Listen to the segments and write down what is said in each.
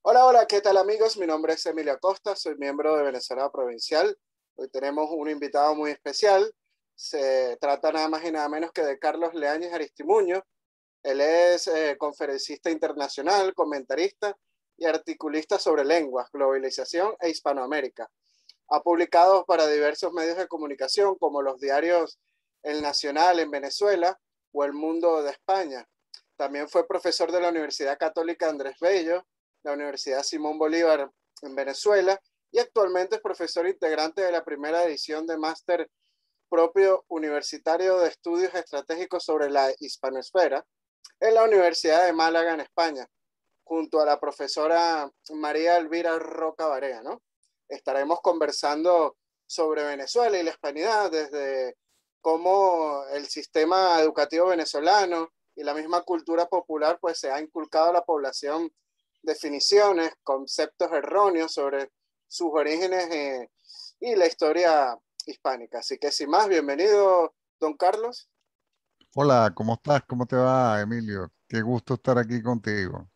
Hola, hola, ¿qué tal amigos? Mi nombre es Emilio Acosta, soy miembro de Venezuela Provincial. Hoy tenemos un invitado muy especial. Se trata nada más y nada menos que de Carlos Leáñez Aristimuño. Él es eh, conferencista internacional, comentarista y articulista sobre lenguas, globalización e Hispanoamérica. Ha publicado para diversos medios de comunicación como los diarios El Nacional en Venezuela o El Mundo de España. También fue profesor de la Universidad Católica Andrés Bello, la Universidad Simón Bolívar en Venezuela y actualmente es profesor integrante de la primera edición de máster propio universitario de estudios estratégicos sobre la hispanoesfera en la Universidad de Málaga en España, junto a la profesora María Elvira Roca Barea, Estaremos conversando sobre Venezuela y la hispanidad desde cómo el sistema educativo venezolano y la misma cultura popular pues se ha inculcado a la población definiciones, conceptos erróneos sobre sus orígenes eh, y la historia hispánica. Así que sin más, bienvenido, don Carlos. Hola, ¿cómo estás? ¿Cómo te va, Emilio? Qué gusto estar aquí contigo.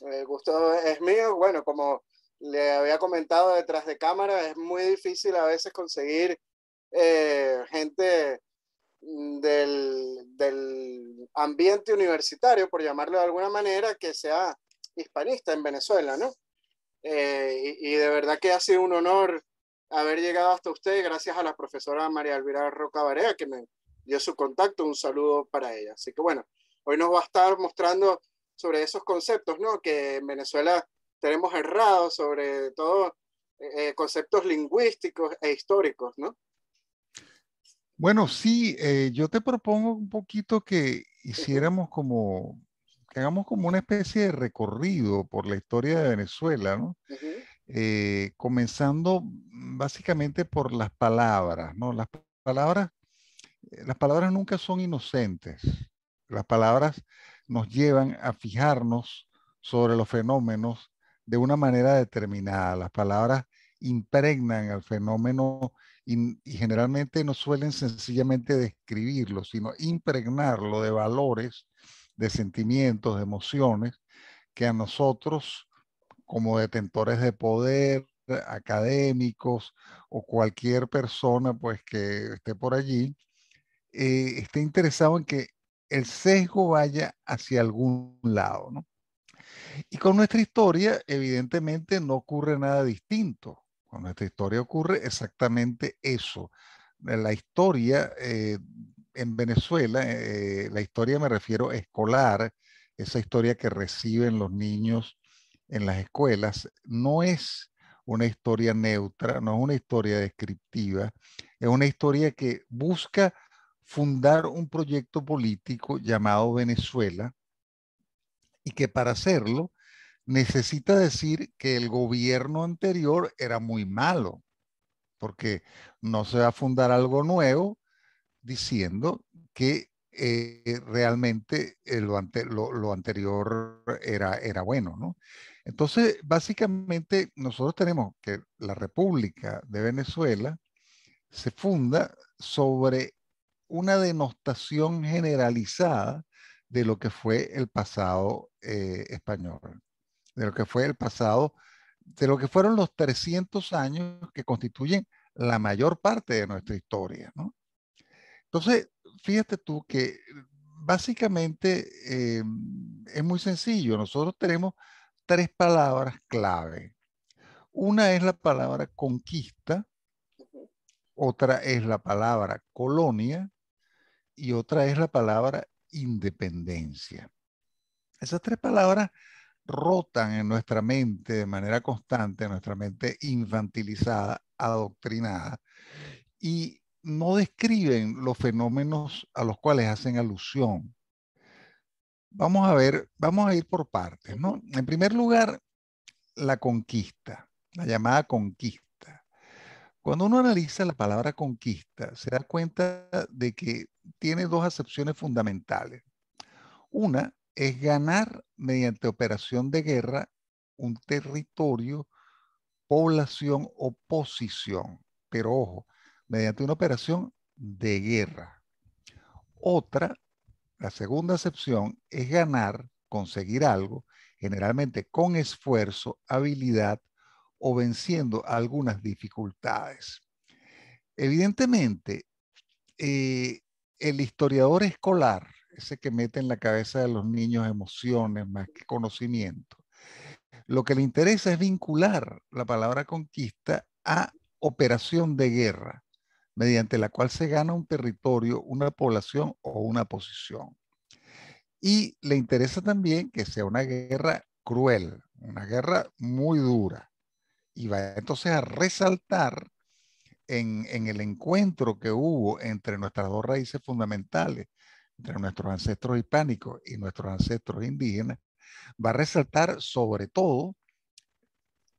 El gusto es mío. Bueno, como le había comentado detrás de cámara, es muy difícil a veces conseguir eh, gente Mm, del, ambiente universitario, por llamarlo de alguna manera, que sea hispanista en Venezuela, ¿no? Eh, y, de verdad que ha sido un honor haber llegado hasta usted, gracias a la profesora María Elvira Roca Barea, que me dio su contacto, un saludo para ella. Así que bueno, hoy nos va a estar mostrando sobre esos conceptos, ¿no? Que en Venezuela tenemos errados, sobre todo eh, eh, conceptos lingüísticos e históricos, ¿no? Bueno, sí, eh, yo te propongo un poquito que hiciéramos como, que hagamos como una especie de recorrido por la historia de Venezuela, ¿no? Eh, comenzando mm, básicamente por las palabras, ¿no? Las palabras, eh, las palabras nunca son inocentes. Las palabras nos llevan a fijarnos sobre los fenómenos de una manera determinada. Las palabras impregnan al fenómeno y, generalmente no suelen sencillamente describirlo, sino impregnarlo de valores, de sentimientos, de emociones que a nosotros como detentores de poder, eh, académicos o cualquier persona pues que esté por allí, eh, esté interesado en que el sesgo vaya hacia algún lado, Y con nuestra historia, evidentemente, no ocurre nada distinto. Cuando nuestra historia ocurre exactamente eso. Eh, la historia eh, en Venezuela, eh, la historia me refiero escolar, esa historia que reciben los niños en las escuelas, no es una historia neutra, no es una historia descriptiva, es una historia que busca fundar un proyecto político llamado Venezuela y que para hacerlo necesita decir que el gobierno anterior era muy malo, porque no se va a fundar algo nuevo diciendo que eh, realmente eh, lo, anterior era, bueno, ¿no? Entonces, básicamente, nosotros tenemos que la República de Venezuela se funda sobre una denostación generalizada de lo que fue el pasado eh, español de lo que fue el pasado, de lo que fueron los 300 años que constituyen la mayor parte de nuestra historia. ¿no? Entonces, fíjate tú que básicamente eh, es muy sencillo. Nosotros tenemos tres palabras clave. Una es la palabra conquista, otra es la palabra colonia y otra es la palabra independencia. Esas tres palabras rotan en nuestra mente de manera constante, en nuestra mente infantilizada, adoctrinada, y no describen los fenómenos a los cuales hacen alusión. Vamos a ver, vamos a ir por partes, ¿no? En primer lugar, la conquista, la llamada conquista. Cuando uno analiza la palabra conquista, se da cuenta de que tiene dos acepciones fundamentales. Una es ganar mediante operación de guerra un territorio, población o posición. Pero ojo, mediante una operación de guerra. Otra, la segunda acepción, es ganar, conseguir algo, generalmente con esfuerzo, habilidad o venciendo algunas dificultades. Evidentemente, eh, el historiador escolar que mete en la cabeza de los niños emociones más que conocimiento. Lo que le interesa es vincular la palabra conquista a operación de guerra, mediante la cual se gana un territorio, una población o una posición. Y le interesa también que sea una guerra cruel, una guerra muy dura. Y va entonces a resaltar en, en, el encuentro que hubo entre nuestras dos raíces fundamentales, entre nuestros ancestros hispánicos y nuestros ancestros indígenas, va a resaltar sobre todo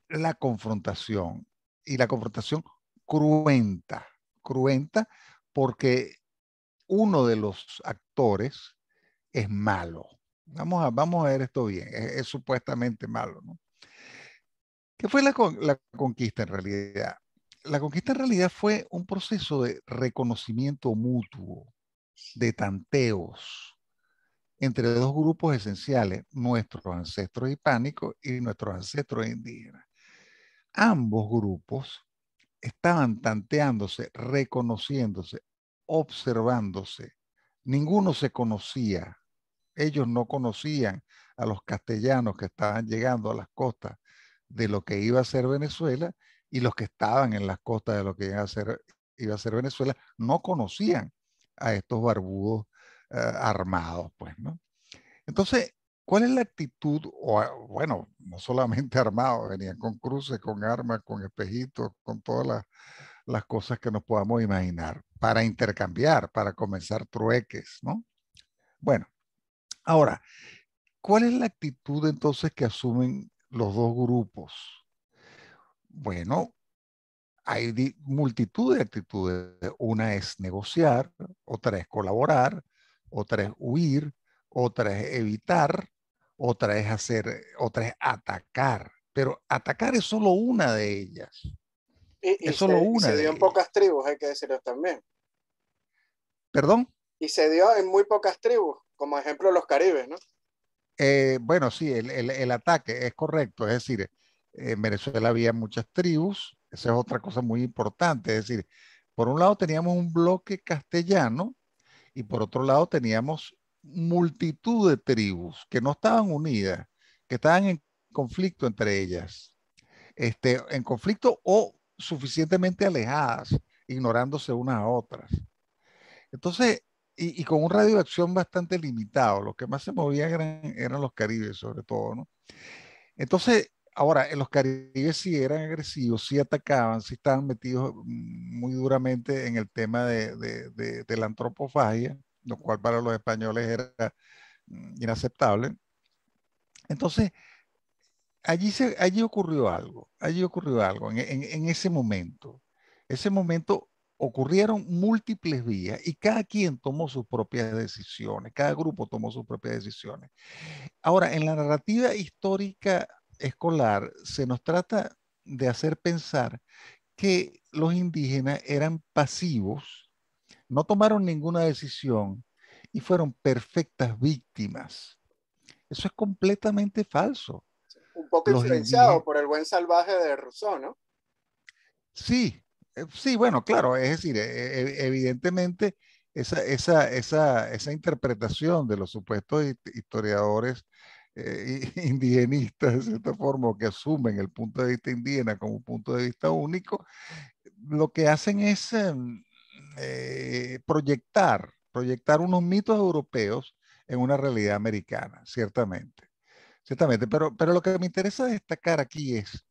la confrontación y la confrontación cruenta, cruenta porque uno de los actores es malo. Vamos a, vamos a ver esto bien, e-, es, supuestamente malo. ¿no? ¿Qué fue la conquista en realidad? La conquista en realidad fue un proceso de reconocimiento mutuo de tanteos entre dos grupos esenciales, nuestros ancestros hispánicos y nuestros ancestros indígenas. Ambos grupos estaban tanteándose, reconociéndose, observándose. Ninguno se conocía. Ellos no conocían a los castellanos que estaban llegando a las costas de lo que iba a ser Venezuela y los que estaban en las costas de lo que iba a ser, iba a ser Venezuela no conocían a estos barbudos eh, armados, pues, ¿no? Entonces, ¿cuál es la actitud? O, ah, bueno, no solamente armados, venían con cruces, con armas, con espejitos, con todas las, las cosas que nos podamos imaginar, para intercambiar, para comenzar trueques, ¿no? Bueno, ahora, ¿cuál es la actitud entonces que asumen los dos grupos? Bueno, hay multitud de actitudes. Una es negociar, otra es colaborar, otra es huir, otra es evitar, otra es hacer, eh, otra es atacar. Pero atacar es solo una de ellas. Y, solo se, una. dio en pocas tribus, hay que decirlo también. ¿Perdón? Y se dio en muy pocas tribus, como ejemplo los caribes, ¿no? Eh, bueno, sí, el, ataque es correcto. Es decir, en Venezuela había muchas tribus, esa es otra cosa muy importante. Es decir, por un lado teníamos un bloque castellano y por otro lado teníamos multitud de tribus que no estaban unidas, que estaban en conflicto entre ellas, este, en conflicto o suficientemente alejadas, ignorándose unas a otras. Entonces, y, con un radio de acción bastante limitado, los que más se movían eran, eran los caribes sobre todo, ¿no? Entonces, Ahora, los caribes sí eran agresivos, sí atacaban, sí estaban metidos muy duramente en el tema de, la antropofagia, lo cual para los españoles era mm, inaceptable. Entonces, allí, se, allí ocurrió algo, allí ocurrió algo en, en ese momento. Ese momento ocurrieron múltiples vías y cada quien tomó sus propias decisiones, cada grupo tomó sus propias decisiones. Ahora, en la narrativa histórica escolar se nos trata de hacer pensar que los indígenas eran pasivos, no tomaron ninguna decisión y fueron perfectas víctimas. Eso es completamente falso. Un poco los influenciado por el buen salvaje de Rousseau, ¿no? Sí, eh, sí, bueno, claro, es decir, e, e, evidentemente esa, esa, esa, esa interpretación de los supuestos historiadores eh, indigenistas, de cierta forma, que asumen el punto de vista indígena como punto de vista único, lo que hacen es em, eh, proyectar, proyectar unos mitos europeos en una realidad americana, ciertamente. Ciertamente, pero, pero lo que me interesa destacar aquí es,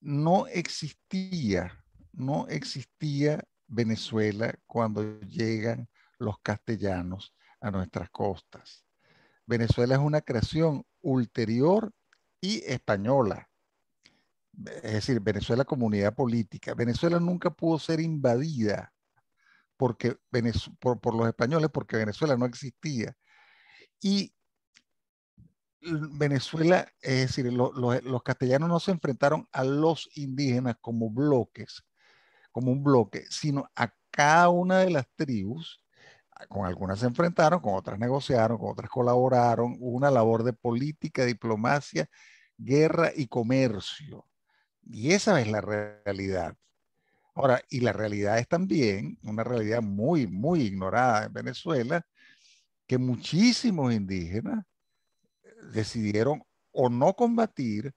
no existía, no existía Venezuela cuando llegan los castellanos a nuestras costas. Venezuela es una creación ulterior y española. Es decir, Venezuela comunidad política. Venezuela nunca pudo ser invadida porque por, los españoles porque Venezuela no existía. Y Venezuela, es decir, los castellanos no se enfrentaron a los indígenas como bloques, como un bloque, sino a cada una de las tribus con algunas se enfrentaron, con otras negociaron, con otras colaboraron. una labor de política, diplomacia, guerra y comercio. Y esa es la realidad. Ahora, y la realidad es también una realidad muy, muy ignorada en Venezuela, que muchísimos indígenas decidieron o no combatir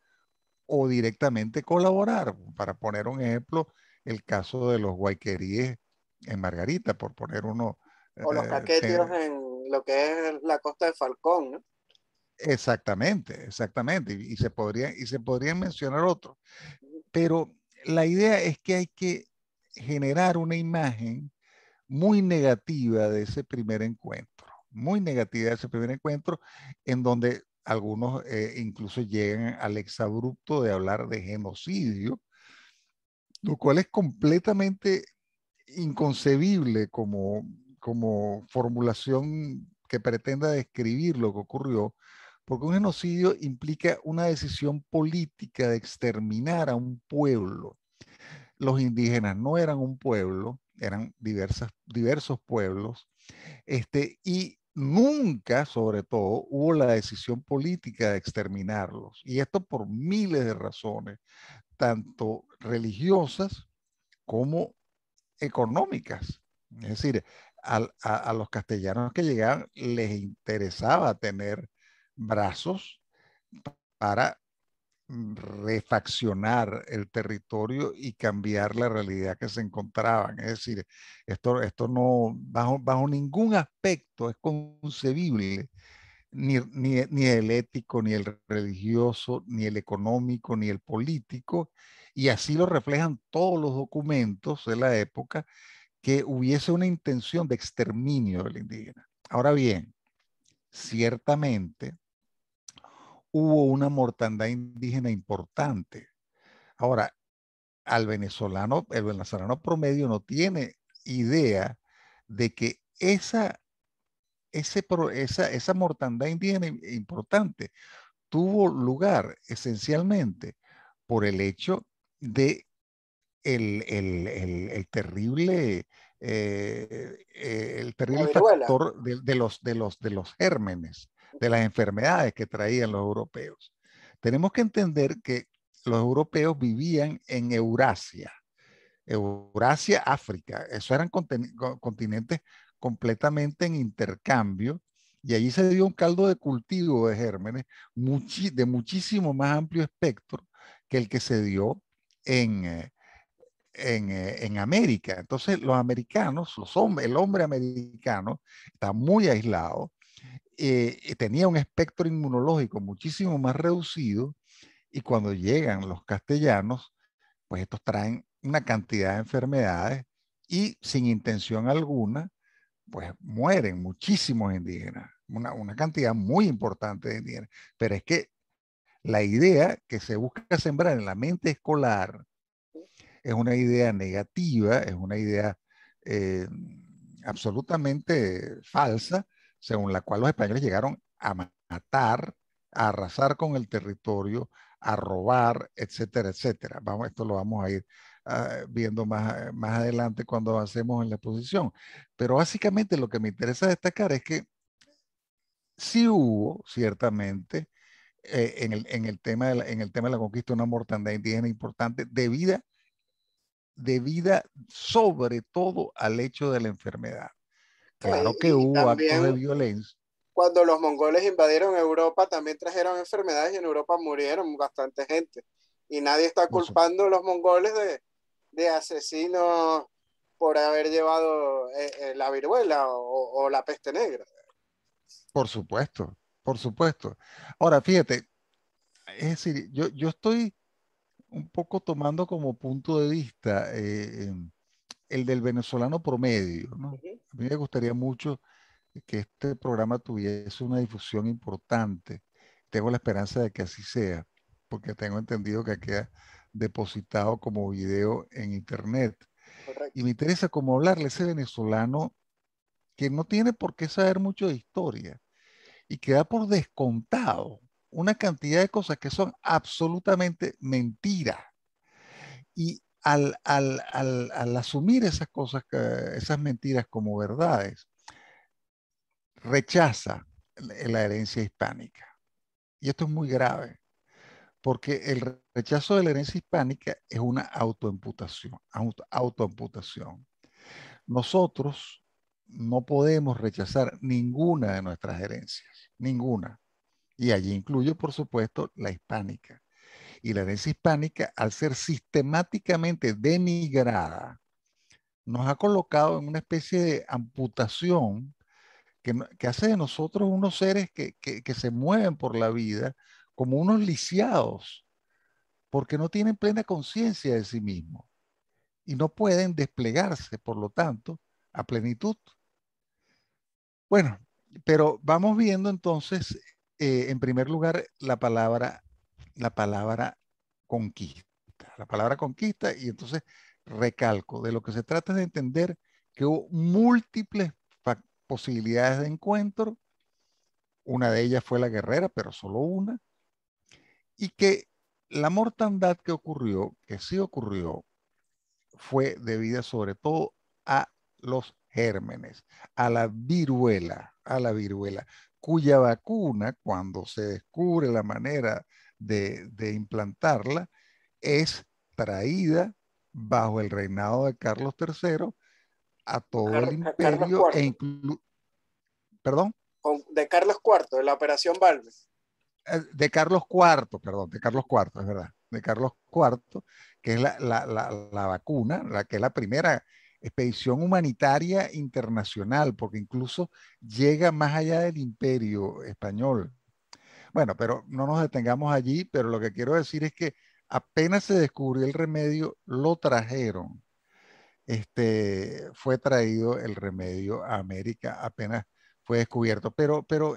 o directamente colaborar. Para poner un ejemplo, el caso de los guayqueríes en Margarita, por poner uno o los eh, caquetios en lo que es la costa de Falcón, Exactamente, exactamente. Y, se podrían, y se mencionar otros. Pero la idea es que hay que generar una imagen muy negativa de ese primer encuentro, muy negativa de ese primer encuentro, en donde algunos eh, incluso llegan al exabrupto de hablar de genocidio, lo cual es completamente inconcebible como, como formulación que pretenda describir lo que ocurrió, porque un genocidio implica una decisión política de exterminar a un pueblo. Los indígenas no eran un pueblo, eran diversas, diversos pueblos, este, y nunca, sobre todo, hubo la decisión política de exterminarlos. Y esto por miles de razones, tanto religiosas como económicas. Es decir, a, los castellanos que llegaban les interesaba tener brazos para refaccionar el territorio y cambiar la realidad que se encontraban. Es decir, esto, no, bajo, ningún aspecto es concebible, ni el ético, ni el religioso, ni el económico, ni el político, y así lo reflejan todos los documentos de la época que hubiese una intención de exterminio del indígena. Ahora bien, ciertamente hubo una mortandad indígena importante. Ahora, al venezolano, el venezolano promedio no tiene idea de que esa, esa, esa mortandad indígena importante tuvo lugar esencialmente por el hecho de el, terrible, eh, eh, el terrible factor de, los, de, los, de los gérmenes, de las enfermedades que traían los europeos. Tenemos que entender que los europeos vivían en Eurasia, Eurasia, África. Eso eran continentes completamente en intercambio y allí se dio un caldo de cultivo de gérmenes de muchísimo más amplio espectro que el que se dio en, eh, en, eh, en, América. Entonces los americanos, los hombres, el hombre americano está muy aislado, eh, tenía un espectro inmunológico muchísimo más reducido y cuando llegan los castellanos, pues estos traen una cantidad de enfermedades y sin intención alguna, pues mueren muchísimos indígenas, una, una cantidad muy importante de indígenas. Pero es que la idea que se busca sembrar en la mente escolar es una idea negativa, es una idea eh, absolutamente falsa, según la cual los españoles llegaron a matar, a arrasar con el territorio, a robar, etcétera, etcétera. Vamos, esto lo vamos a ir ah, viendo más, más adelante cuando avancemos en la exposición. Pero básicamente lo que me interesa destacar es que sí hubo, ciertamente, eh, en, el, tema de la, en el tema de la conquista, una mortandad indígena importante debida a vida sobre todo al hecho de la enfermedad. Claro que pues, hubo actos de violencia. Cuando los mongoles invadieron Europa, también trajeron enfermedades y en Europa murieron bastante gente. Y nadie está culpando a los mongoles de, asesinos por haber llevado eh, eh, la viruela o, o la peste negra. Por supuesto, por supuesto. Ahora, fíjate, es decir, yo, yo estoy un poco tomando como punto de vista eh, em, el del venezolano promedio. A mí me gustaría mucho que este programa tuviese una difusión importante. Tengo la esperanza de que así sea, porque tengo entendido que queda depositado como video en internet. Y me interesa como hablarle a ese venezolano que no tiene por qué saber mucho de historia y que da por descontado una cantidad de cosas que son absolutamente mentiras. Y al, asumir esas cosas, esas mentiras como verdades, rechaza la herencia hispánica. Y esto es muy grave, porque el rechazo de la herencia hispánica es una autoamputación Nosotros no podemos rechazar ninguna de nuestras herencias, ninguna. Y allí incluyo, por supuesto, la hispánica. Y la herencia hispánica, al ser sistemáticamente denigrada, nos ha colocado en una especie de amputación que, hace de nosotros unos seres que se mueven por la vida como unos lisiados, porque no tienen plena conciencia de sí mismos y no pueden desplegarse, por lo tanto, a plenitud. Bueno, pero vamos viendo entonces eh, en primer lugar, la palabra, la palabra conquista, la palabra conquista, y entonces recalco, de lo que se trata es de entender que hubo múltiples posibilidades de encuentro, una de ellas fue la guerrera, pero solo una, y que la mortandad que ocurrió, que sí ocurrió, fue debida sobre todo a los gérmenes, a la viruela, a la viruela cuya vacuna, cuando se descubre la manera de, implantarla, es traída bajo el reinado de Carlos III a todo el imperio eh, ¿Perdón? de Carlos IV, de la Operación Balmes. De Carlos IV, perdón, de Carlos IV, es verdad, de Carlos IV, que es la, la vacuna, la que es la primera expedición humanitaria internacional, porque incluso llega más allá del imperio español. Bueno, pero no nos detengamos allí, pero lo que quiero decir es que apenas se descubrió el remedio, lo trajeron. Este, fue traído el remedio a América, apenas fue descubierto. Pero, pero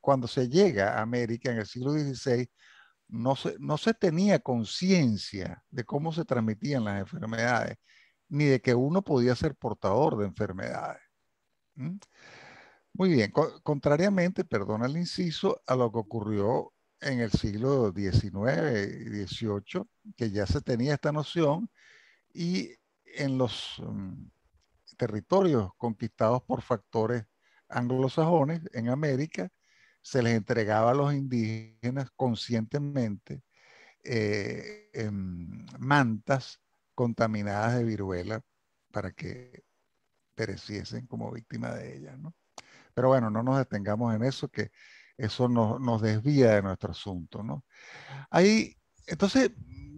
cuando se llega a América en el siglo XVI, no no se tenía conciencia de cómo se transmitían las enfermedades ni de que uno podía ser portador de enfermedades. Muy bien, contrariamente, perdona el inciso, a lo que ocurrió en el siglo XIX y XVIII, que ya se tenía esta noción, y en los mm, territorios conquistados por factores anglosajones en América, se les entregaba a los indígenas conscientemente eh, em, mantas contaminadas de viruela para que pereciesen como víctima de ella, ¿no? Pero bueno, no nos detengamos en eso, que eso nos, desvía de nuestro asunto. ¿no? Ahí, entonces,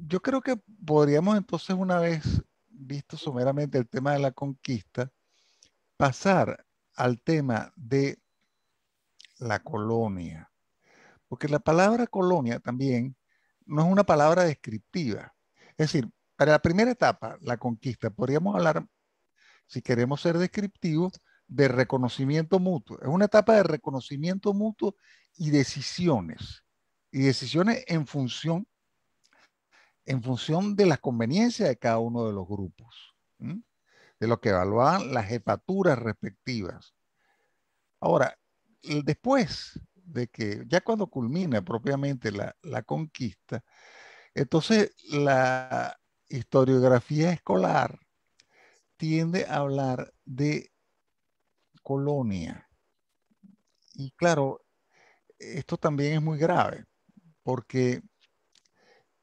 yo creo que podríamos entonces, una vez visto someramente el tema de la conquista, pasar al tema de la colonia. Porque la palabra colonia también no es una palabra descriptiva. Es decir, para la primera etapa, la conquista, podríamos hablar, si queremos ser descriptivos, de reconocimiento mutuo. Es una etapa de reconocimiento mutuo y decisiones. Y decisiones en función, en función de las conveniencias de cada uno de los grupos, de lo que evaluaban las jefaturas respectivas. Ahora, después de que, ya cuando culmina propiamente la, la conquista, entonces la, historiografía escolar tiende a hablar de colonia. Y claro, esto también es muy grave, porque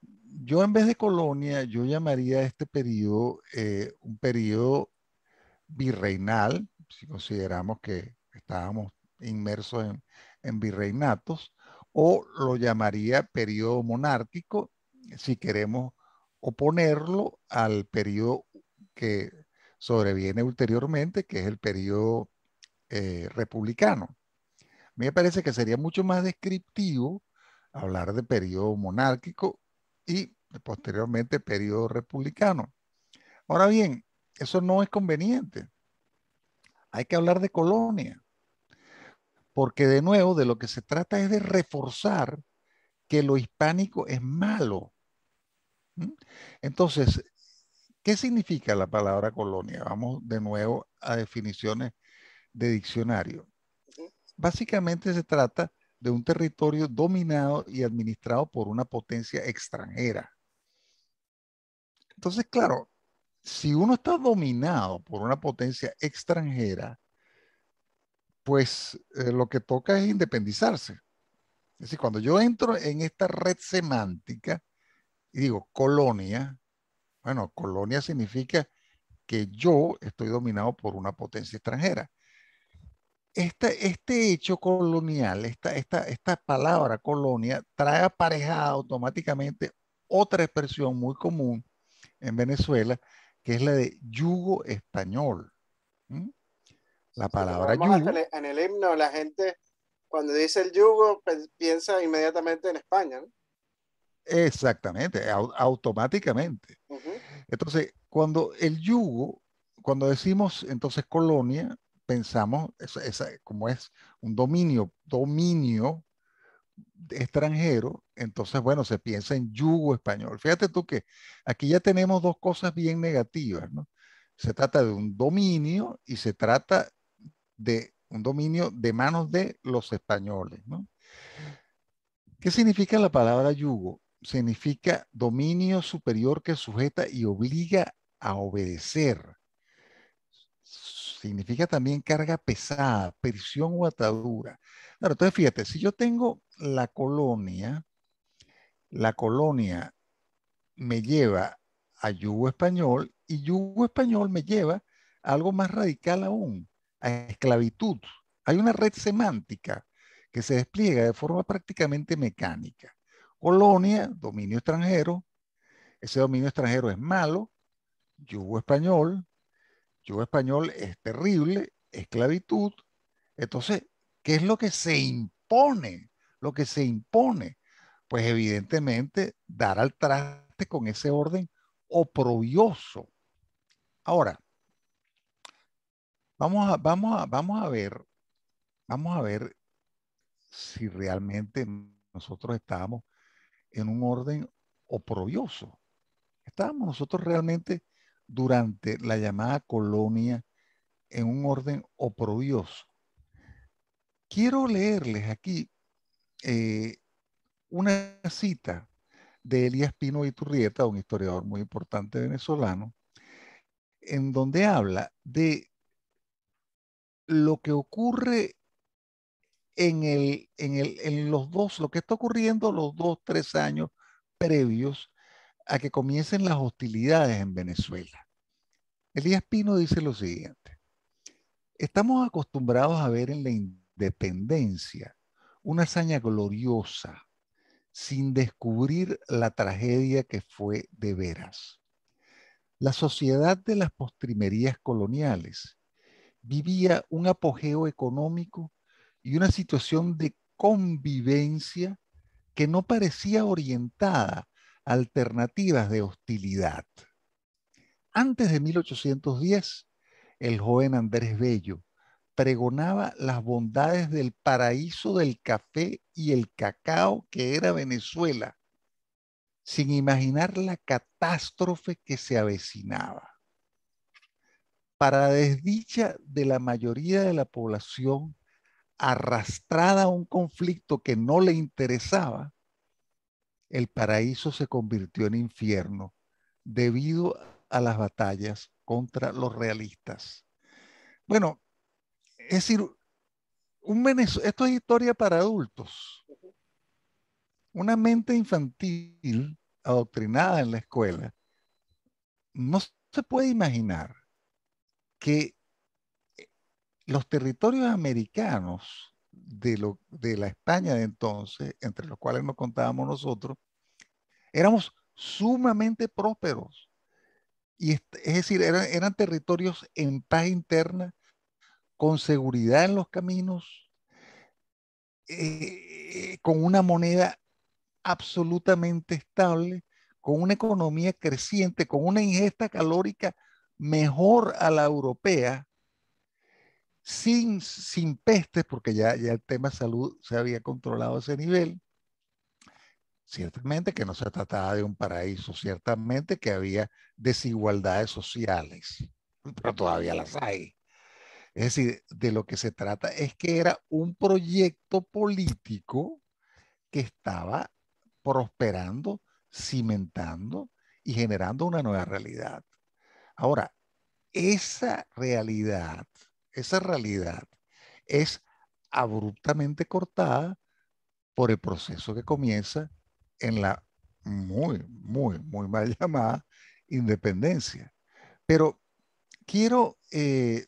yo en vez de colonia, yo llamaría a este periodo eh, un periodo virreinal, si consideramos que estábamos inmersos en, en virreinatos, o lo llamaría periodo monárquico, si queremos oponerlo al periodo que sobreviene ulteriormente, que es el periodo eh, republicano. A mí me parece que sería mucho más descriptivo hablar de periodo monárquico y posteriormente periodo republicano. Ahora bien, eso no es conveniente. Hay que hablar de colonia, porque de nuevo de lo que se trata es de reforzar que lo hispánico es malo ¿Mm? Entonces, ¿qué significa la palabra colonia? Vamos de nuevo a definiciones de diccionario. Básicamente se trata de un territorio dominado y administrado por una potencia extranjera. Entonces, claro, si uno está dominado por una potencia extranjera, pues eh, lo que toca es independizarse. Es decir, cuando yo entro en esta red semántica, y digo colonia, bueno, colonia significa que yo estoy dominado por una potencia extranjera. este hecho colonial, esta, esta, esta palabra colonia, trae aparejada automáticamente otra expresión muy común en Venezuela, que es la de yugo español. La palabra yugo. en el himno, la gente cuando dice el yugo pues, piensa inmediatamente en España. ¿no? Exactamente, automáticamente. Entonces, cuando el yugo, cuando decimos entonces colonia, pensamos, como es un dominio, dominio extranjero, entonces, bueno, se piensa en yugo español. Fíjate tú que aquí ya tenemos dos cosas bien negativas, ¿no? Se trata de un dominio y se trata de un dominio de manos de los españoles, ¿no? ¿Qué significa la palabra yugo? significa dominio superior que sujeta y obliga a obedecer. Significa también carga pesada, prisión o atadura. Claro, entonces fíjate, si yo tengo la colonia, la colonia me lleva a yugo español y yugo español me lleva a algo más radical aún, a esclavitud. Hay una red semántica que se despliega de forma prácticamente mecánica colonia, dominio extranjero. Ese dominio extranjero es malo, yugo español, yugo español es terrible, esclavitud. Entonces, ¿qué es lo que se impone? Lo que se impone, pues evidentemente dar al traste con ese orden oprobioso. Ahora, vamos a, vamos a, vamos a ver, vamos a ver si realmente nosotros estamos en un orden oprobioso. Estábamos nosotros realmente durante la llamada colonia en un orden oprobioso. Quiero leerles aquí eh, una cita de Elías Pino Iturrieta, un historiador muy importante venezolano, en donde habla de lo que ocurre en, el, en, el, en los dos, lo que está ocurriendo los dos, tres años previos a que comiencen las hostilidades en Venezuela. Elías Pino dice lo siguiente, estamos acostumbrados a ver en la independencia una hazaña gloriosa, sin descubrir la tragedia que fue de veras. La sociedad de las postrimerías coloniales vivía un apogeo económico y una situación de convivencia que no parecía orientada a alternativas de hostilidad. Antes de 1810, el joven Andrés Bello pregonaba las bondades del paraíso del café y el cacao que era Venezuela, sin imaginar la catástrofe que se avecinaba. Para desdicha de la mayoría de la población, arrastrada a un conflicto que no le interesaba, el paraíso se convirtió en infierno debido a las batallas contra los realistas. Bueno, es decir, un esto es historia para adultos. Una mente infantil adoctrinada en la escuela no se puede imaginar que los territorios americanos de, la España de entonces, entre los cuales nos contábamos nosotros, éramos sumamente prósperos. Y es, decir, eran, territorios en paz interna, con seguridad en los caminos, eh, eh, con una moneda absolutamente estable, con una economía creciente, con una ingesta calórica mejor a la europea, sin, sin pestes, porque ya, ya el tema salud se había controlado a ese nivel. Ciertamente que no se trataba de un paraíso, ciertamente que había desigualdades sociales, pero todavía las hay. Es decir, de lo que se trata es que era un proyecto político que estaba prosperando, cimentando y generando una nueva realidad. Ahora, esa realidad esa realidad es abruptamente cortada por el proceso que comienza en la muy, muy, muy mal llamada independencia. Pero quiero eh,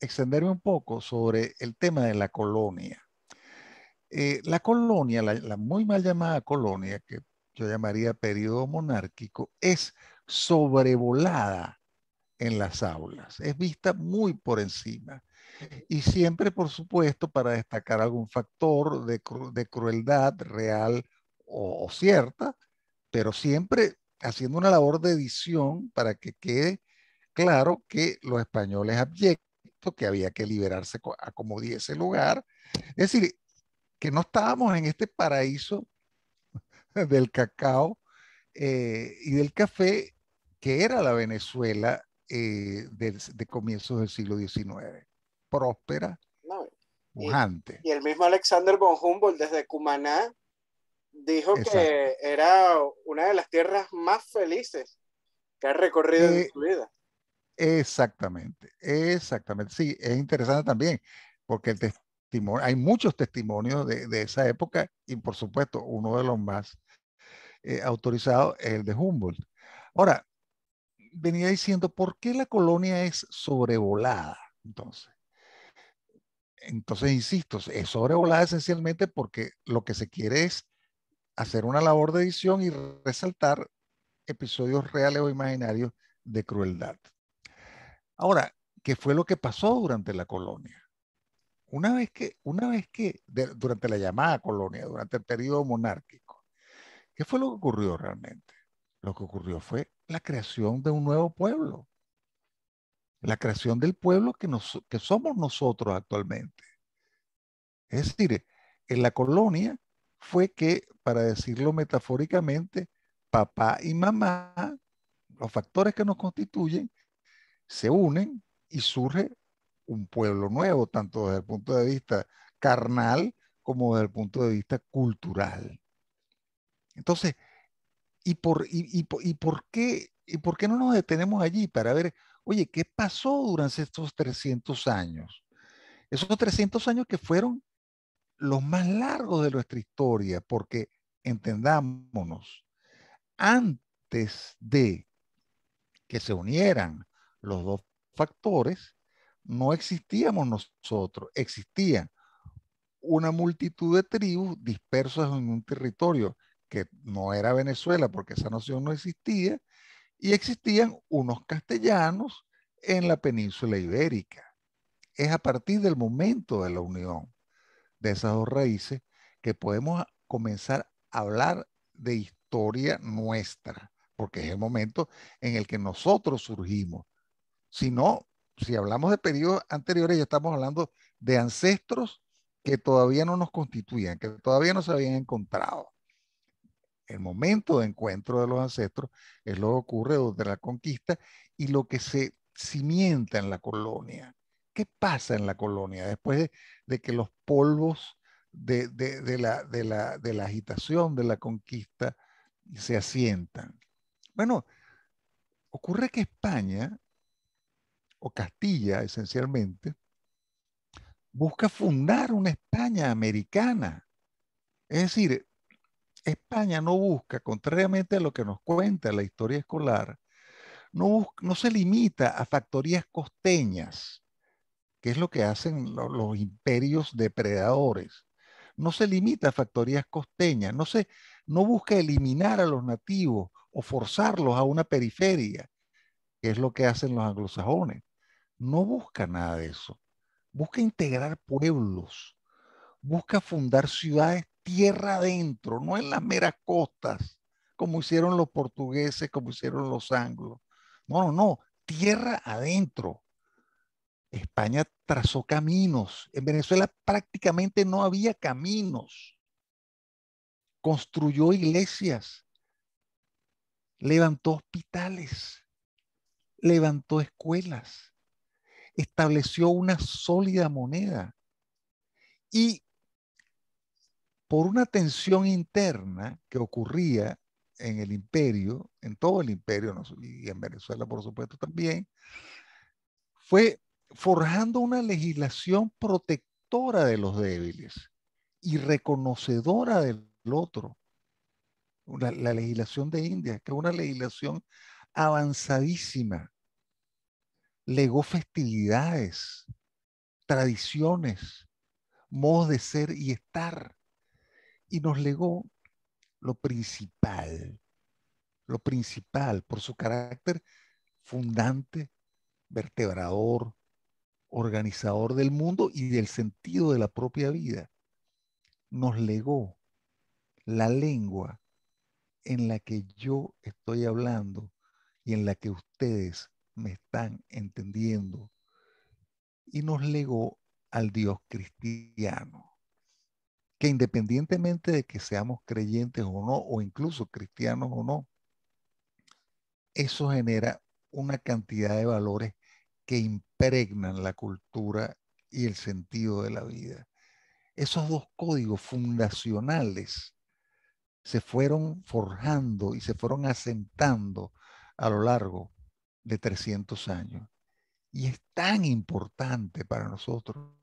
extenderme un poco sobre el tema de la colonia. Eh, la colonia, la, muy mal llamada colonia, que yo llamaría periodo monárquico, es sobrevolada en las aulas. Es vista muy por encima. Y siempre, por supuesto, para destacar algún factor de, crueldad real o, cierta, pero siempre haciendo una labor de edición para que quede claro que los españoles abyectos, que había que liberarse a como ese lugar. Es decir, que no estábamos en este paraíso del cacao eh, y del café que era la Venezuela eh, de, comienzos del siglo XIX. Próspera, pujante. Y, el mismo Alexander von Humboldt desde Cumaná dijo que era una de las tierras más felices que ha recorrido en eh, su vida. Exactamente, exactamente. Sí, es interesante también, porque el testimonio, hay muchos testimonios de, esa época y por supuesto uno de los más eh, autorizados es el de Humboldt. Ahora, venía diciendo, ¿por qué la colonia es sobrevolada? Entonces, entonces insisto, es sobrevolada esencialmente porque lo que se quiere es hacer una labor de edición y resaltar episodios reales o imaginarios de crueldad. Ahora, ¿qué fue lo que pasó durante la colonia? Una vez que, una vez que durante la llamada colonia, durante el periodo monárquico, ¿qué fue lo que ocurrió realmente? Lo que ocurrió fue la creación de un nuevo pueblo, la creación del pueblo que, nos, que somos nosotros actualmente. Es decir, en la colonia fue que, para decirlo metafóricamente, papá y mamá, los factores que nos constituyen, se unen y surge un pueblo nuevo, tanto desde el punto de vista carnal como desde el punto de vista cultural. Entonces, ¿Y por, por qué, y por qué no nos detenemos allí para ver, oye, qué pasó durante estos 300 años? Esos 300 años que fueron los más largos de nuestra historia, porque entendámonos, antes de que se unieran los dos factores, no existíamos nosotros, existía una multitud de tribus dispersas en un territorio que no era Venezuela porque esa noción no existía, y existían unos castellanos en la península ibérica. Es a partir del momento de la unión de esas dos raíces que podemos comenzar a hablar de historia nuestra, porque es el momento en el que nosotros surgimos. Si no, si hablamos de periodos anteriores, ya estamos hablando de ancestros que todavía no nos constituían, que todavía no se habían encontrado el momento de encuentro de los ancestros es lo que ocurre durante la conquista y lo que se cimienta en la colonia. ¿Qué pasa en la colonia después de, que los polvos de, la, de la agitación, de la conquista, se asientan? Bueno, ocurre que España, o Castilla esencialmente, busca fundar una España americana. Es decir, España no busca, contrariamente a lo que nos cuenta la historia escolar, no, no se limita a factorías costeñas, que es lo que hacen los imperios depredadores. No se limita a factorías costeñas, no, se, no busca eliminar a los nativos o forzarlos a una periferia, que es lo que hacen los anglosajones. No busca nada de eso. Busca integrar pueblos, busca fundar ciudades tierra adentro, no en las meras costas, como hicieron los portugueses, como hicieron los anglos. No, no, no, tierra adentro. España trazó caminos. En Venezuela prácticamente no había caminos. Construyó iglesias, levantó hospitales, levantó escuelas, estableció una sólida moneda y por una tensión interna que ocurría en el imperio, en todo el imperio y en Venezuela por supuesto también, fue forjando una legislación protectora de los débiles y reconocedora del otro. La, legislación de India, que es una legislación avanzadísima, legó festividades, tradiciones, modos de ser y estar y nos legó lo principal, lo principal por su carácter fundante, vertebrador, organizador del mundo y del sentido de la propia vida. Nos legó la lengua en la que yo estoy hablando y en la que ustedes me están entendiendo. Y nos legó al Dios cristiano independientemente de que seamos creyentes o no, o incluso cristianos o no, eso genera una cantidad de valores que impregnan la cultura y el sentido de la vida. Esos dos códigos fundacionales se fueron forjando y se fueron asentando a lo largo de 300 años. Y es tan importante para nosotros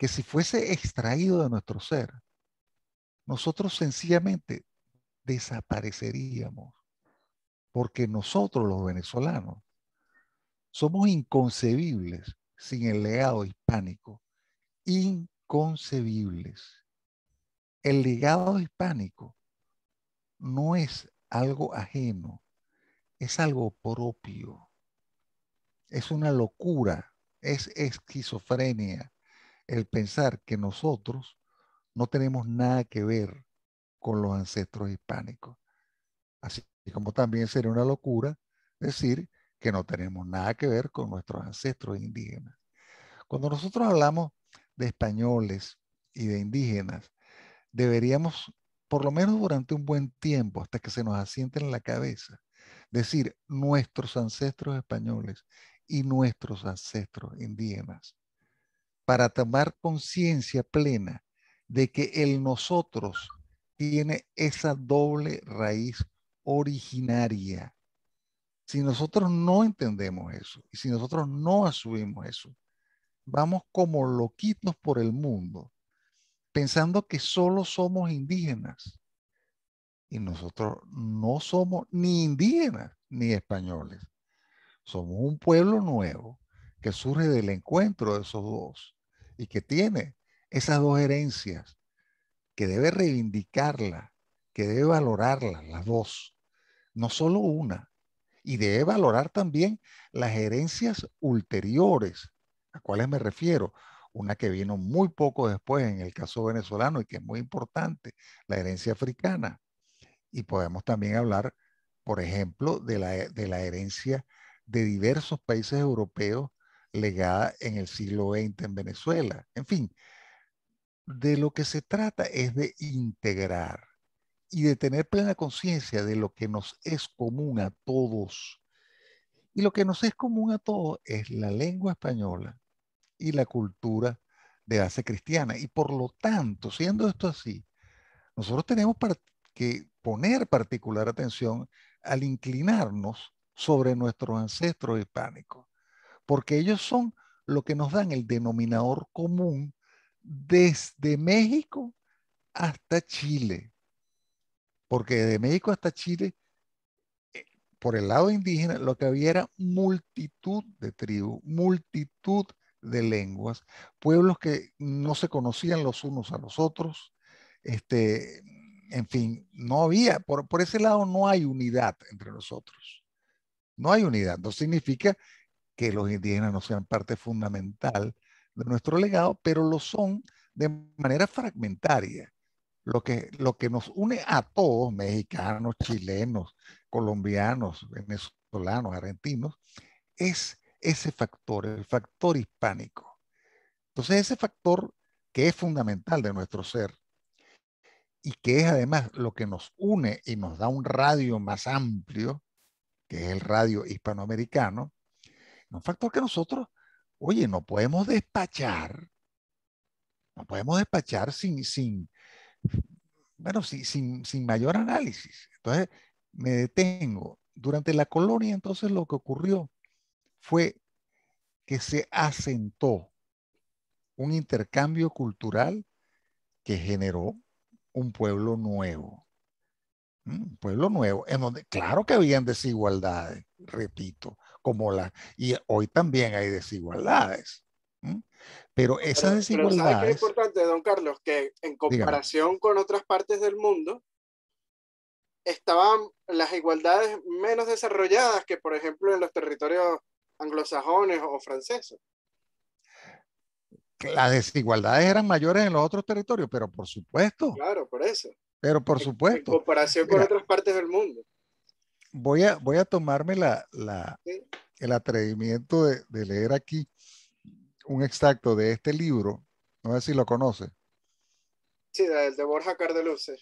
que si fuese extraído de nuestro ser, nosotros sencillamente desapareceríamos, porque nosotros los venezolanos somos inconcebibles sin el legado hispánico, inconcebibles. El legado hispánico no es algo ajeno, es algo propio. Es una locura, es esquizofrenia, el pensar que nosotros no tenemos nada que ver con los ancestros hispánicos. Así como también sería una locura decir que no tenemos nada que ver con nuestros ancestros indígenas. Cuando nosotros hablamos de españoles y de indígenas, deberíamos, por lo menos durante un buen tiempo, hasta que se nos asienten en la cabeza, decir nuestros ancestros españoles y nuestros ancestros indígenas para tomar conciencia plena de que el nosotros tiene esa doble raíz originaria. Si nosotros no entendemos eso y si nosotros no asumimos eso, vamos como loquitos por el mundo, pensando que solo somos indígenas. Y nosotros no somos ni indígenas ni españoles. Somos un pueblo nuevo que surge del encuentro de esos dos y que tiene esas dos herencias, que debe reivindicarla, que debe valorarla, las dos, no solo una, y debe valorar también las herencias ulteriores, a cuáles me refiero, una que vino muy poco después en el caso venezolano y que es muy importante, la herencia africana. Y podemos también hablar, por ejemplo, de la, de la herencia de diversos países europeos legada en el siglo XX en Venezuela. En fin, de lo que se trata es de integrar y de tener plena conciencia de lo que nos es común a todos. Y lo que nos es común a todos es la lengua española y la cultura de base cristiana. Y por lo tanto, siendo esto así, nosotros tenemos que poner particular atención al inclinarnos sobre nuestros ancestros hispánicos porque ellos son lo que nos dan el denominador común desde México hasta Chile. Porque de México hasta Chile, eh, por el lado indígena, lo que había era multitud de tribus, multitud de lenguas, pueblos que no se conocían los unos a los otros. Este, en fin, no había, por, por ese lado no hay unidad entre nosotros. No hay unidad. No significa que los indígenas no sean parte fundamental de nuestro legado, pero lo son de manera fragmentaria. Lo que, lo que nos une a todos, mexicanos, chilenos, colombianos, venezolanos, argentinos, es ese factor, el factor hispánico. Entonces, ese factor que es fundamental de nuestro ser y que es además lo que nos une y nos da un radio más amplio, que es el radio hispanoamericano, un factor que nosotros, oye, no podemos despachar, no podemos despachar sin, sin bueno, sin, sin, mayor análisis. Entonces, me detengo. Durante la colonia, entonces, lo que ocurrió fue que se asentó un intercambio cultural que generó un pueblo nuevo. Mm, un pueblo nuevo, en donde, claro que habían desigualdades, repito, como la, y hoy también hay desigualdades. Pero esas desigualdades... es importante, don Carlos, que en comparación con otras partes del mundo, estaban las igualdades menos desarrolladas que, por ejemplo, en los territorios anglosajones o franceses. Las desigualdades eran mayores en los otros territorios, pero por supuesto. Claro, por eso. Pero por supuesto. En comparación con otras partes del mundo voy a, tomarme la, la el atrevimiento de, leer aquí un extracto de este libro. No sé si lo conoce. Sí, el de Borja Cardeluce.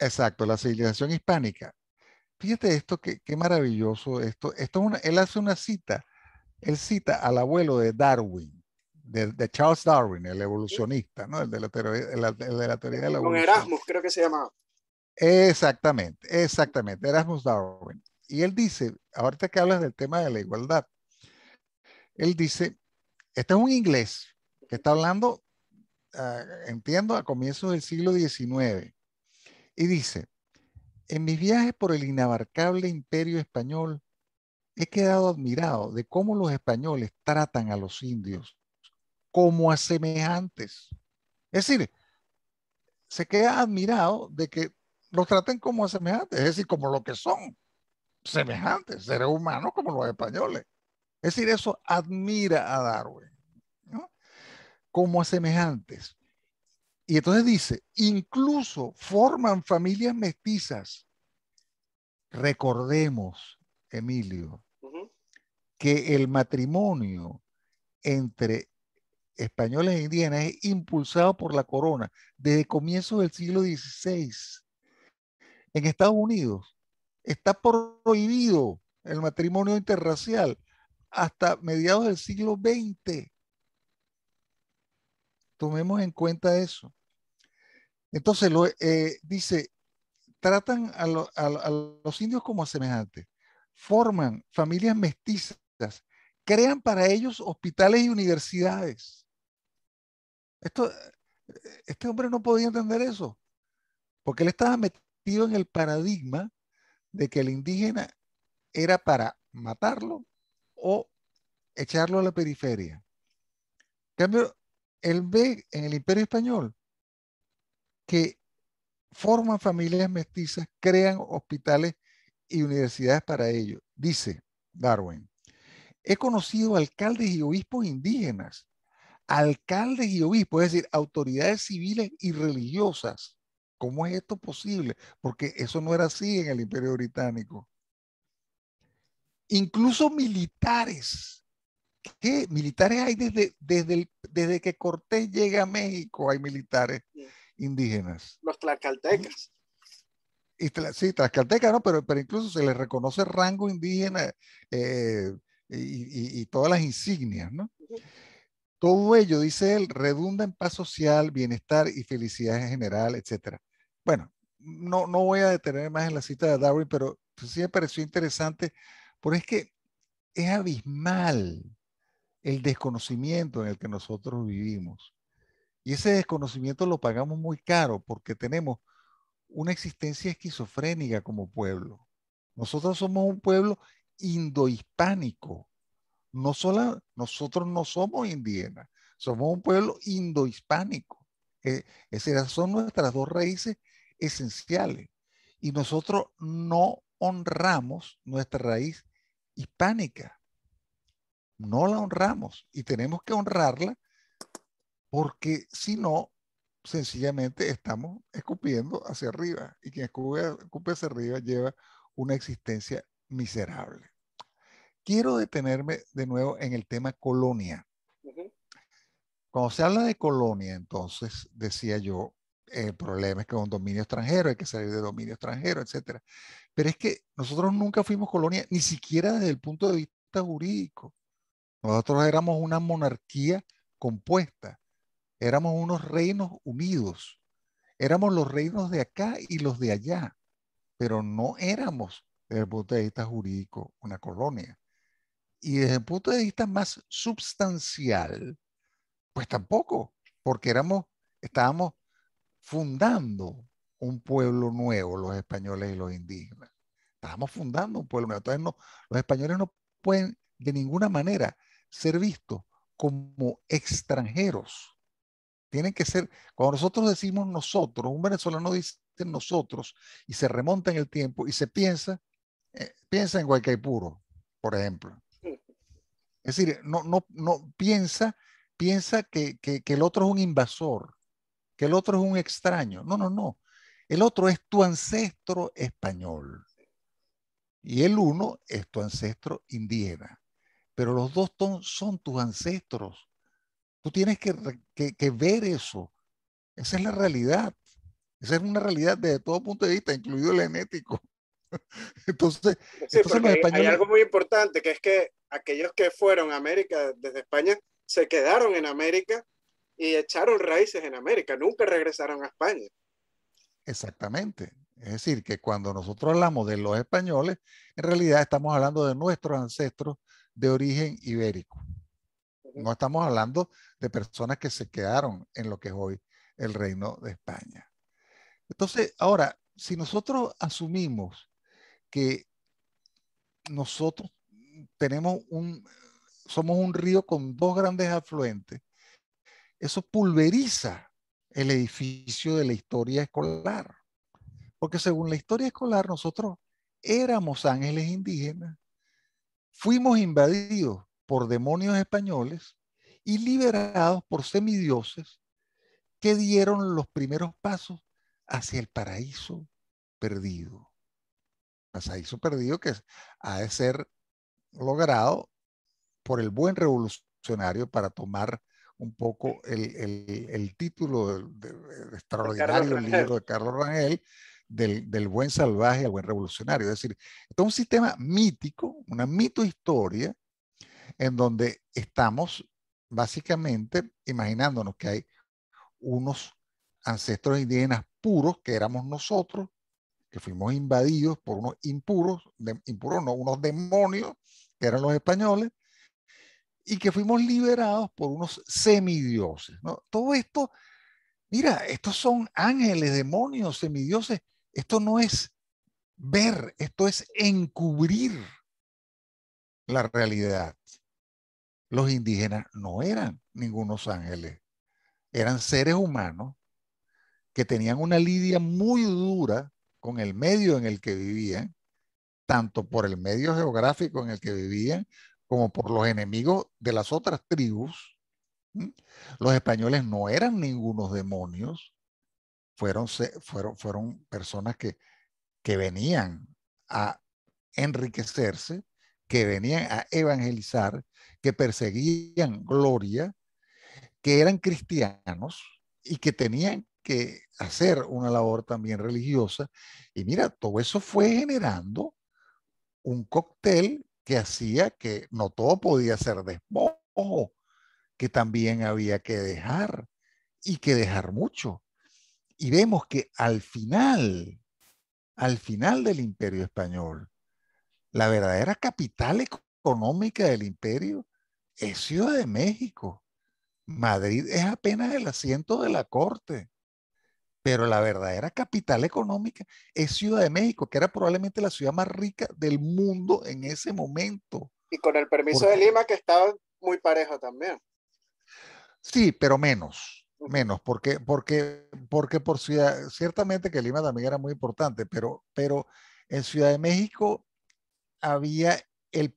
Exacto, la civilización hispánica. Fíjate esto, qué, maravilloso esto. esto es una, él hace una cita, él cita al abuelo de Darwin, de, Charles Darwin, el evolucionista, ¿no? El de la teoría, el, de, la Con Erasmus, creo que se llamaba. Exactamente, exactamente, Erasmus Darwin. Y él dice, ahorita que hablas del tema de la igualdad, él dice, este es un inglés que está hablando, ah, entiendo, a comienzos del siglo XIX, y dice, en mis viajes por el inabarcable imperio español, he quedado admirado de cómo los españoles tratan a los indios como a semejantes. Es decir, se queda admirado de que los traten como semejantes, es decir, como lo que son, semejantes, seres humanos como los españoles. Es decir, eso admira a Darwin, ¿no? como semejantes. Y entonces dice, incluso forman familias mestizas. Recordemos, Emilio, que el matrimonio entre españoles e indígenas es impulsado por la corona desde comienzos del siglo XVI en Estados Unidos está prohibido el matrimonio interracial hasta mediados del siglo XX. Tomemos en cuenta eso. Entonces, eh, dice, tratan a, los indios como a semejantes, forman familias mestizas, crean para ellos hospitales y universidades. Esto, eh, este hombre no podía entender eso, porque él estaba metido en el paradigma de que el indígena era para matarlo o echarlo a la periferia. En cambio, él ve en el imperio español que forman familias mestizas, crean hospitales y universidades para ello. Dice Darwin, he conocido alcaldes y obispos indígenas, alcaldes y obispos, es decir, autoridades civiles y religiosas ¿cómo es esto posible? Porque eso no era así en el imperio británico. Incluso militares. ¿Qué? Militares hay desde, desde, el, desde que Cortés llega a México, hay militares indígenas. Los tlaxcaltecas. sí, tlaxcaltecas, ¿no? Pero, incluso se les reconoce rango indígena eh, y, todas las insignias, ¿no? Todo ello, dice él, redunda en paz social, bienestar y felicidad en general, etcétera bueno, no, no voy a detenerme más en la cita de Darwin, pero pues sí me pareció interesante, porque es que es abismal el desconocimiento en el que nosotros vivimos. Y ese desconocimiento lo pagamos muy caro porque tenemos una existencia esquizofrénica como pueblo. Nosotros somos un pueblo indohispánico. No solo, nosotros no somos indígenas, somos un pueblo indohispánico. Eh, es decir, son nuestras dos raíces esenciales. Y nosotros no honramos nuestra raíz hispánica. No la honramos y tenemos que honrarla porque si no, sencillamente estamos escupiendo hacia arriba y quien escupe, hacia arriba lleva una existencia miserable. Quiero detenerme de nuevo en el tema colonia. Cuando se habla de colonia, entonces, decía yo, problemas eh, problema que es un dominio extranjero, hay que salir de dominio extranjero, etc. Pero es que nosotros nunca fuimos colonia, ni siquiera desde el punto de vista jurídico. Nosotros éramos una monarquía compuesta, éramos unos reinos unidos, éramos los reinos de acá y los de allá, pero no éramos desde el punto de vista jurídico una colonia. Y desde el punto de vista más sustancial pues tampoco, porque éramos, estábamos fundando un pueblo nuevo, los españoles y los indígenas. estamos fundando un pueblo nuevo. Entonces los españoles no pueden de ninguna manera ser vistos como extranjeros. Tienen que ser, cuando nosotros decimos nosotros, un venezolano dice nosotros y se remonta en el tiempo y se piensa, eh, piensa en Guaycaipuro, por ejemplo. Es decir, no, no, no piensa, piensa que el otro es un invasor que el otro es un extraño. No, no, no. El otro es tu ancestro español. Y el uno es tu ancestro indígena. Pero los dos son tus ancestros. Tú tienes que, ver eso. Esa es la realidad. Esa es una realidad desde todo punto de vista, incluido el genético. Entonces, hay algo muy importante, que es que aquellos que fueron a América desde España se quedaron en América y echaron raíces en América, nunca regresaron a España. Exactamente. Es decir, que cuando nosotros hablamos de los españoles, en realidad estamos hablando de nuestros ancestros de origen ibérico. No estamos hablando de personas que se quedaron en lo que es hoy el reino de España. Entonces, ahora, si nosotros asumimos que nosotros tenemos un, somos un río con dos grandes afluentes, eso pulveriza el edificio de la historia escolar. Porque según la historia escolar, nosotros éramos ángeles indígenas, fuimos invadidos por demonios españoles y liberados por semidioses que dieron los primeros pasos hacia el paraíso perdido. Paraíso perdido que ha de ser logrado por el buen revolucionario para tomar un poco el, el, título de, extraordinario del libro de Carlos Rangel, del, del, buen salvaje al buen revolucionario. Es decir, es un sistema mítico, una mito historia en donde estamos básicamente imaginándonos que hay unos ancestros indígenas puros que éramos nosotros, que fuimos invadidos por unos impuros, impuros no, unos demonios que eran los españoles, y que fuimos liberados por unos semidioses. ¿no? Todo esto, mira, estos son ángeles, demonios, semidioses. Esto no es ver, esto es encubrir la realidad. Los indígenas no eran ningunos ángeles, eran seres humanos que tenían una lidia muy dura con el medio en el que vivían, tanto por el medio geográfico en el que vivían como por los enemigos de las otras tribus. Los españoles no eran ningunos demonios, fueron, fueron, fueron personas que, que venían a enriquecerse, que venían a evangelizar, que perseguían gloria, que eran cristianos y que tenían que hacer una labor también religiosa. Y mira, todo eso fue generando un cóctel que hacía que no todo podía ser despojo, que también había que dejar y que dejar mucho. Y vemos que al final, al final del imperio español, la verdadera capital económica del imperio es Ciudad de México. Madrid es apenas el asiento de la corte. Pero la verdadera capital económica es Ciudad de México, que era probablemente la ciudad más rica del mundo en ese momento. Y con el permiso de Lima, que estaba muy parejo también. Sí, pero menos, menos, porque, porque, porque por ciudad, ciertamente que Lima también era muy importante, pero, pero en Ciudad de México había el,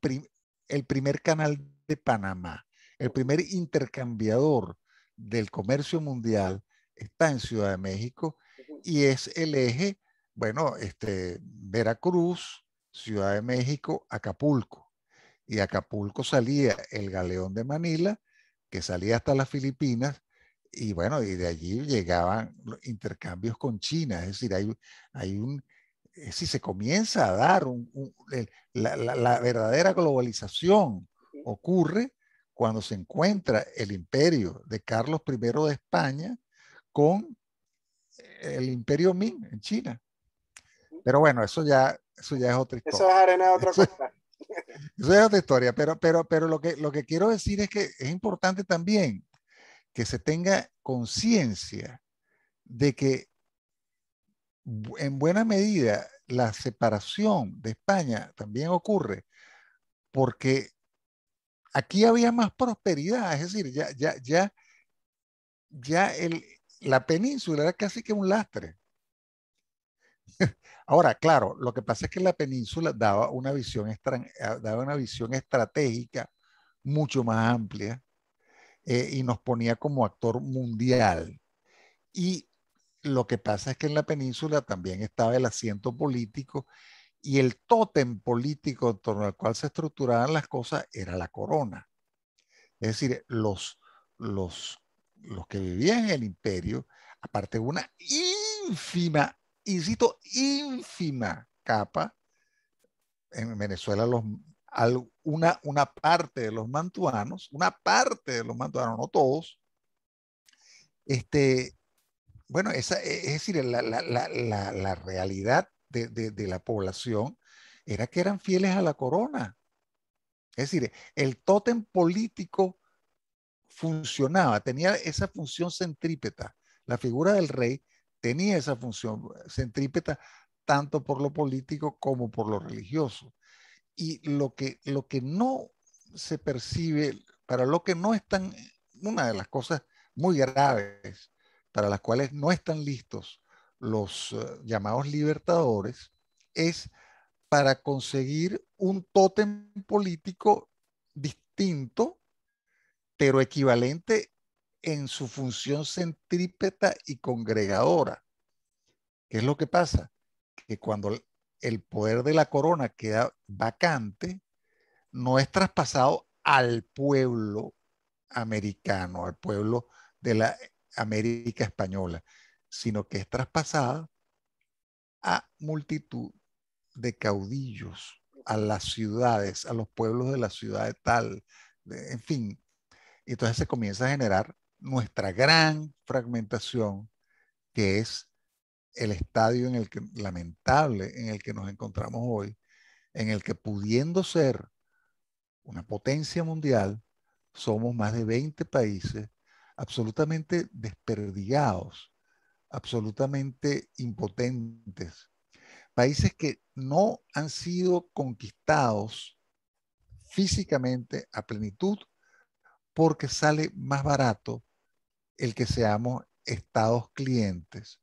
el primer canal de Panamá, el primer intercambiador del comercio mundial está en Ciudad de México y es el eje, bueno, este, Veracruz, Ciudad de México, Acapulco. Y Acapulco salía el galeón de Manila, que salía hasta las Filipinas, y bueno, y de allí llegaban los intercambios con China, es decir, hay, hay un, eh, si se comienza a dar la, la, verdadera globalización ocurre cuando se encuentra el imperio de Carlos I de España con el imperio Ming en China. Pero bueno, eso ya, eso es otra historia. Eso es arena de otra Eso es otra historia, pero, pero, pero lo, que, lo que quiero decir es que es importante también que se tenga conciencia de que en buena medida la separación de España también ocurre porque aquí había más prosperidad, es decir, ya, ya, ya, ya el, la península era casi que un lastre. Ahora, claro, lo que pasa es que la península daba una visión, ah, daba una visión estratégica mucho más amplia eh, y nos ponía como actor mundial. Y lo que pasa es que en la península también estaba el asiento político y el tótem político en torno al cual se estructuraban las cosas era la corona. Es decir, los, los los que vivían en el imperio, aparte de una ínfima, insisto, ínfima capa, en Venezuela los, una, una parte de los mantuanos, una parte de los mantuanos, no todos, este, bueno, e, es decir, la, realidad de, la población era que eran fieles a la corona. Es decir, el tótem político funcionaba, tenía esa función centrípeta. La figura del rey tenía esa función eh, centrípeta tanto por lo político como por lo religioso. Y lo que, lo que no se percibe, para lo que no están, una de las cosas muy graves para las cuales no están listos los eh, llamados libertadores, es para conseguir un tótem político distinto pero equivalente en su función centrípeta y congregadora. ¿Qué es lo que pasa? Que cuando el poder de la corona queda vacante, no es traspasado al pueblo americano, al pueblo de la América española, sino que es traspasada a multitud de caudillos, a las ciudades, a los pueblos de la ciudad de tal, en fin, y entonces se comienza a generar nuestra gran fragmentación, que es el estadio en el que, lamentable en el que nos encontramos hoy, en el que pudiendo ser una potencia mundial, somos más de 20 países absolutamente desperdigados, absolutamente impotentes, países que no han sido conquistados físicamente a plenitud porque sale más barato el que seamos estados clientes,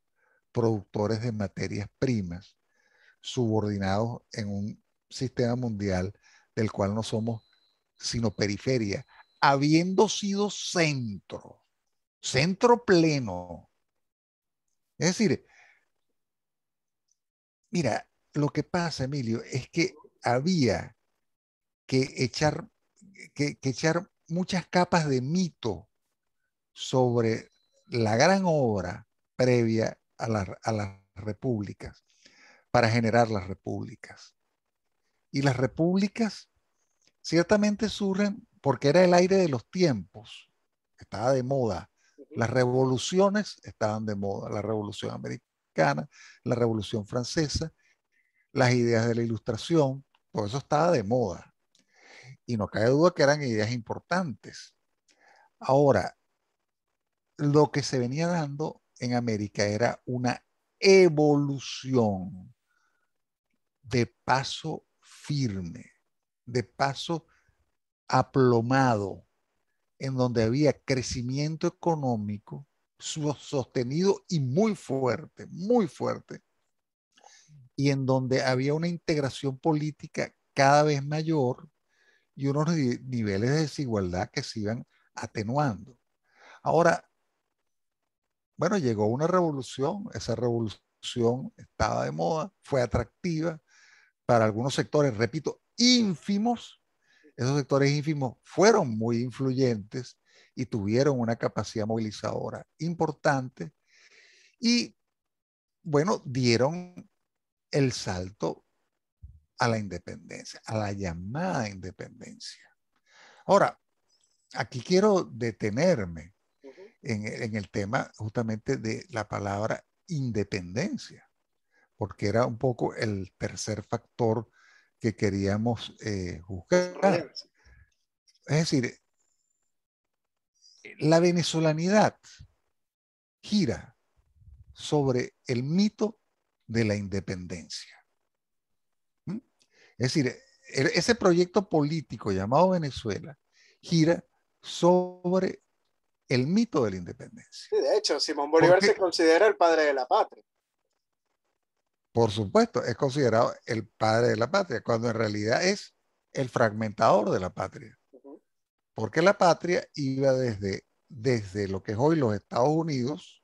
productores de materias primas, subordinados en un sistema mundial del cual no somos sino periferia, habiendo sido centro, centro pleno. Es decir, mira, lo que pasa, Emilio, es que había que echar, que, echar muchas capas de mito sobre la gran obra previa a, las repúblicas, para generar las repúblicas. Y las repúblicas ciertamente surgen porque era el aire de los tiempos, estaba de moda. Las revoluciones estaban de moda, la revolución americana, la revolución francesa, las ideas de la ilustración, todo eso estaba de moda y no cae duda que eran ideas importantes. Ahora, lo que se venía dando en América era una evolución de paso firme, de paso aplomado, en donde había crecimiento económico sostenido y muy fuerte, muy fuerte, y en donde había una integración política cada vez mayor y unos niveles de desigualdad que se iban atenuando. Ahora, bueno, llegó una revolución, esa revolución estaba de moda, fue atractiva para algunos sectores, repito, ínfimos, esos sectores ínfimos fueron muy influyentes y tuvieron una capacidad movilizadora importante y, bueno, dieron el salto a la independencia, a la llamada independencia. Ahora, aquí quiero detenerme en, el tema justamente de la palabra independencia, porque era un poco el tercer factor que queríamos eh, juzgar. Es decir, la venezolanidad gira sobre el mito de la independencia. Es decir, ese proyecto político llamado Venezuela gira sobre el mito de la independencia. de hecho, Simón Bolívar se considera el padre de la patria. Por supuesto, es considerado el padre de la patria, cuando en realidad es el fragmentador de la patria. Porque la patria iba desde, desde lo que es hoy los Estados Unidos,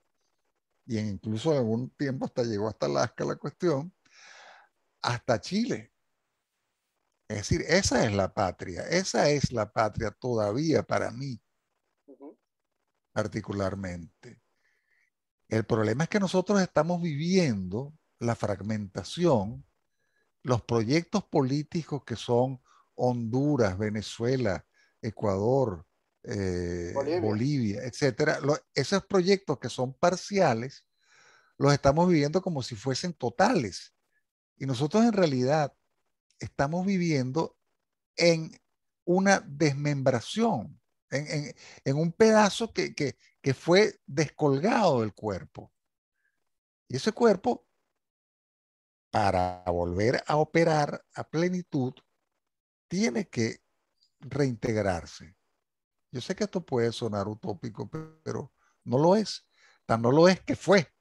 y incluso en algún tiempo hasta llegó hasta Alaska la cuestión, hasta Chile. Es decir, esa es la patria, esa es la patria todavía para mí, particularmente. El problema es que nosotros estamos viviendo la fragmentación, los proyectos políticos que son Honduras, Venezuela, Ecuador, eh, Bolivia. etc. etcétera. esos proyectos que son parciales, los estamos viviendo como si fuesen totales. Y nosotros en realidad estamos viviendo en una desmembración, en, un pedazo que, fue descolgado del cuerpo. Y ese cuerpo, para volver a operar a plenitud, tiene que reintegrarse. Yo sé que esto puede sonar utópico, pero no lo es. Tan no lo es que fue.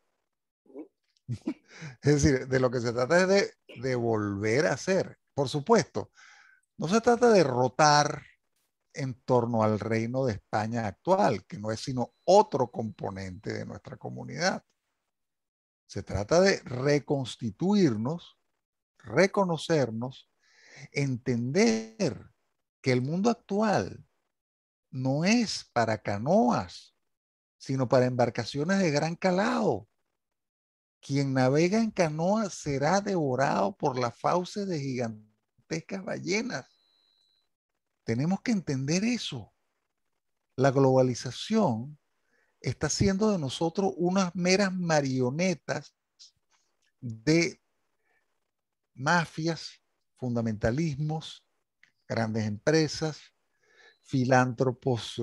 Es decir, de lo que se trata es de, de volver a ser por supuesto, no se trata de rotar en torno al reino de España actual, que no es sino otro componente de nuestra comunidad. Se trata de reconstituirnos, reconocernos, entender que el mundo actual no es para canoas, sino para embarcaciones de gran calado, quien navega en canoa será devorado por la fauce de gigantescas ballenas. Tenemos que entender eso. La globalización está haciendo de nosotros unas meras marionetas de mafias, fundamentalismos, grandes empresas, filántropos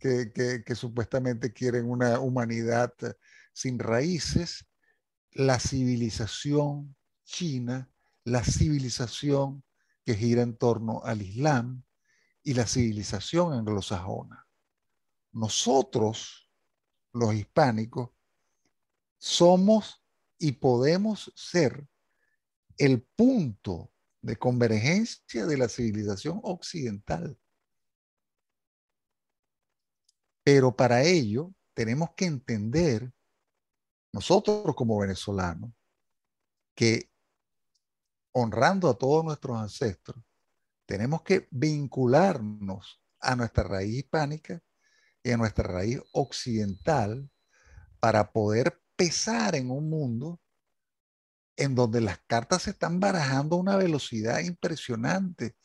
eh, que, que, supuestamente quieren una humanidad sin raíces, la civilización china, la civilización que gira en torno al Islam y la civilización anglosajona. Nosotros, los hispánicos, somos y podemos ser el punto de convergencia de la civilización occidental. Pero para ello tenemos que entender nosotros como venezolanos, que honrando a todos nuestros ancestros, tenemos que vincularnos a nuestra raíz hispánica y a nuestra raíz occidental para poder pesar en un mundo en donde las cartas se están barajando a una velocidad impresionante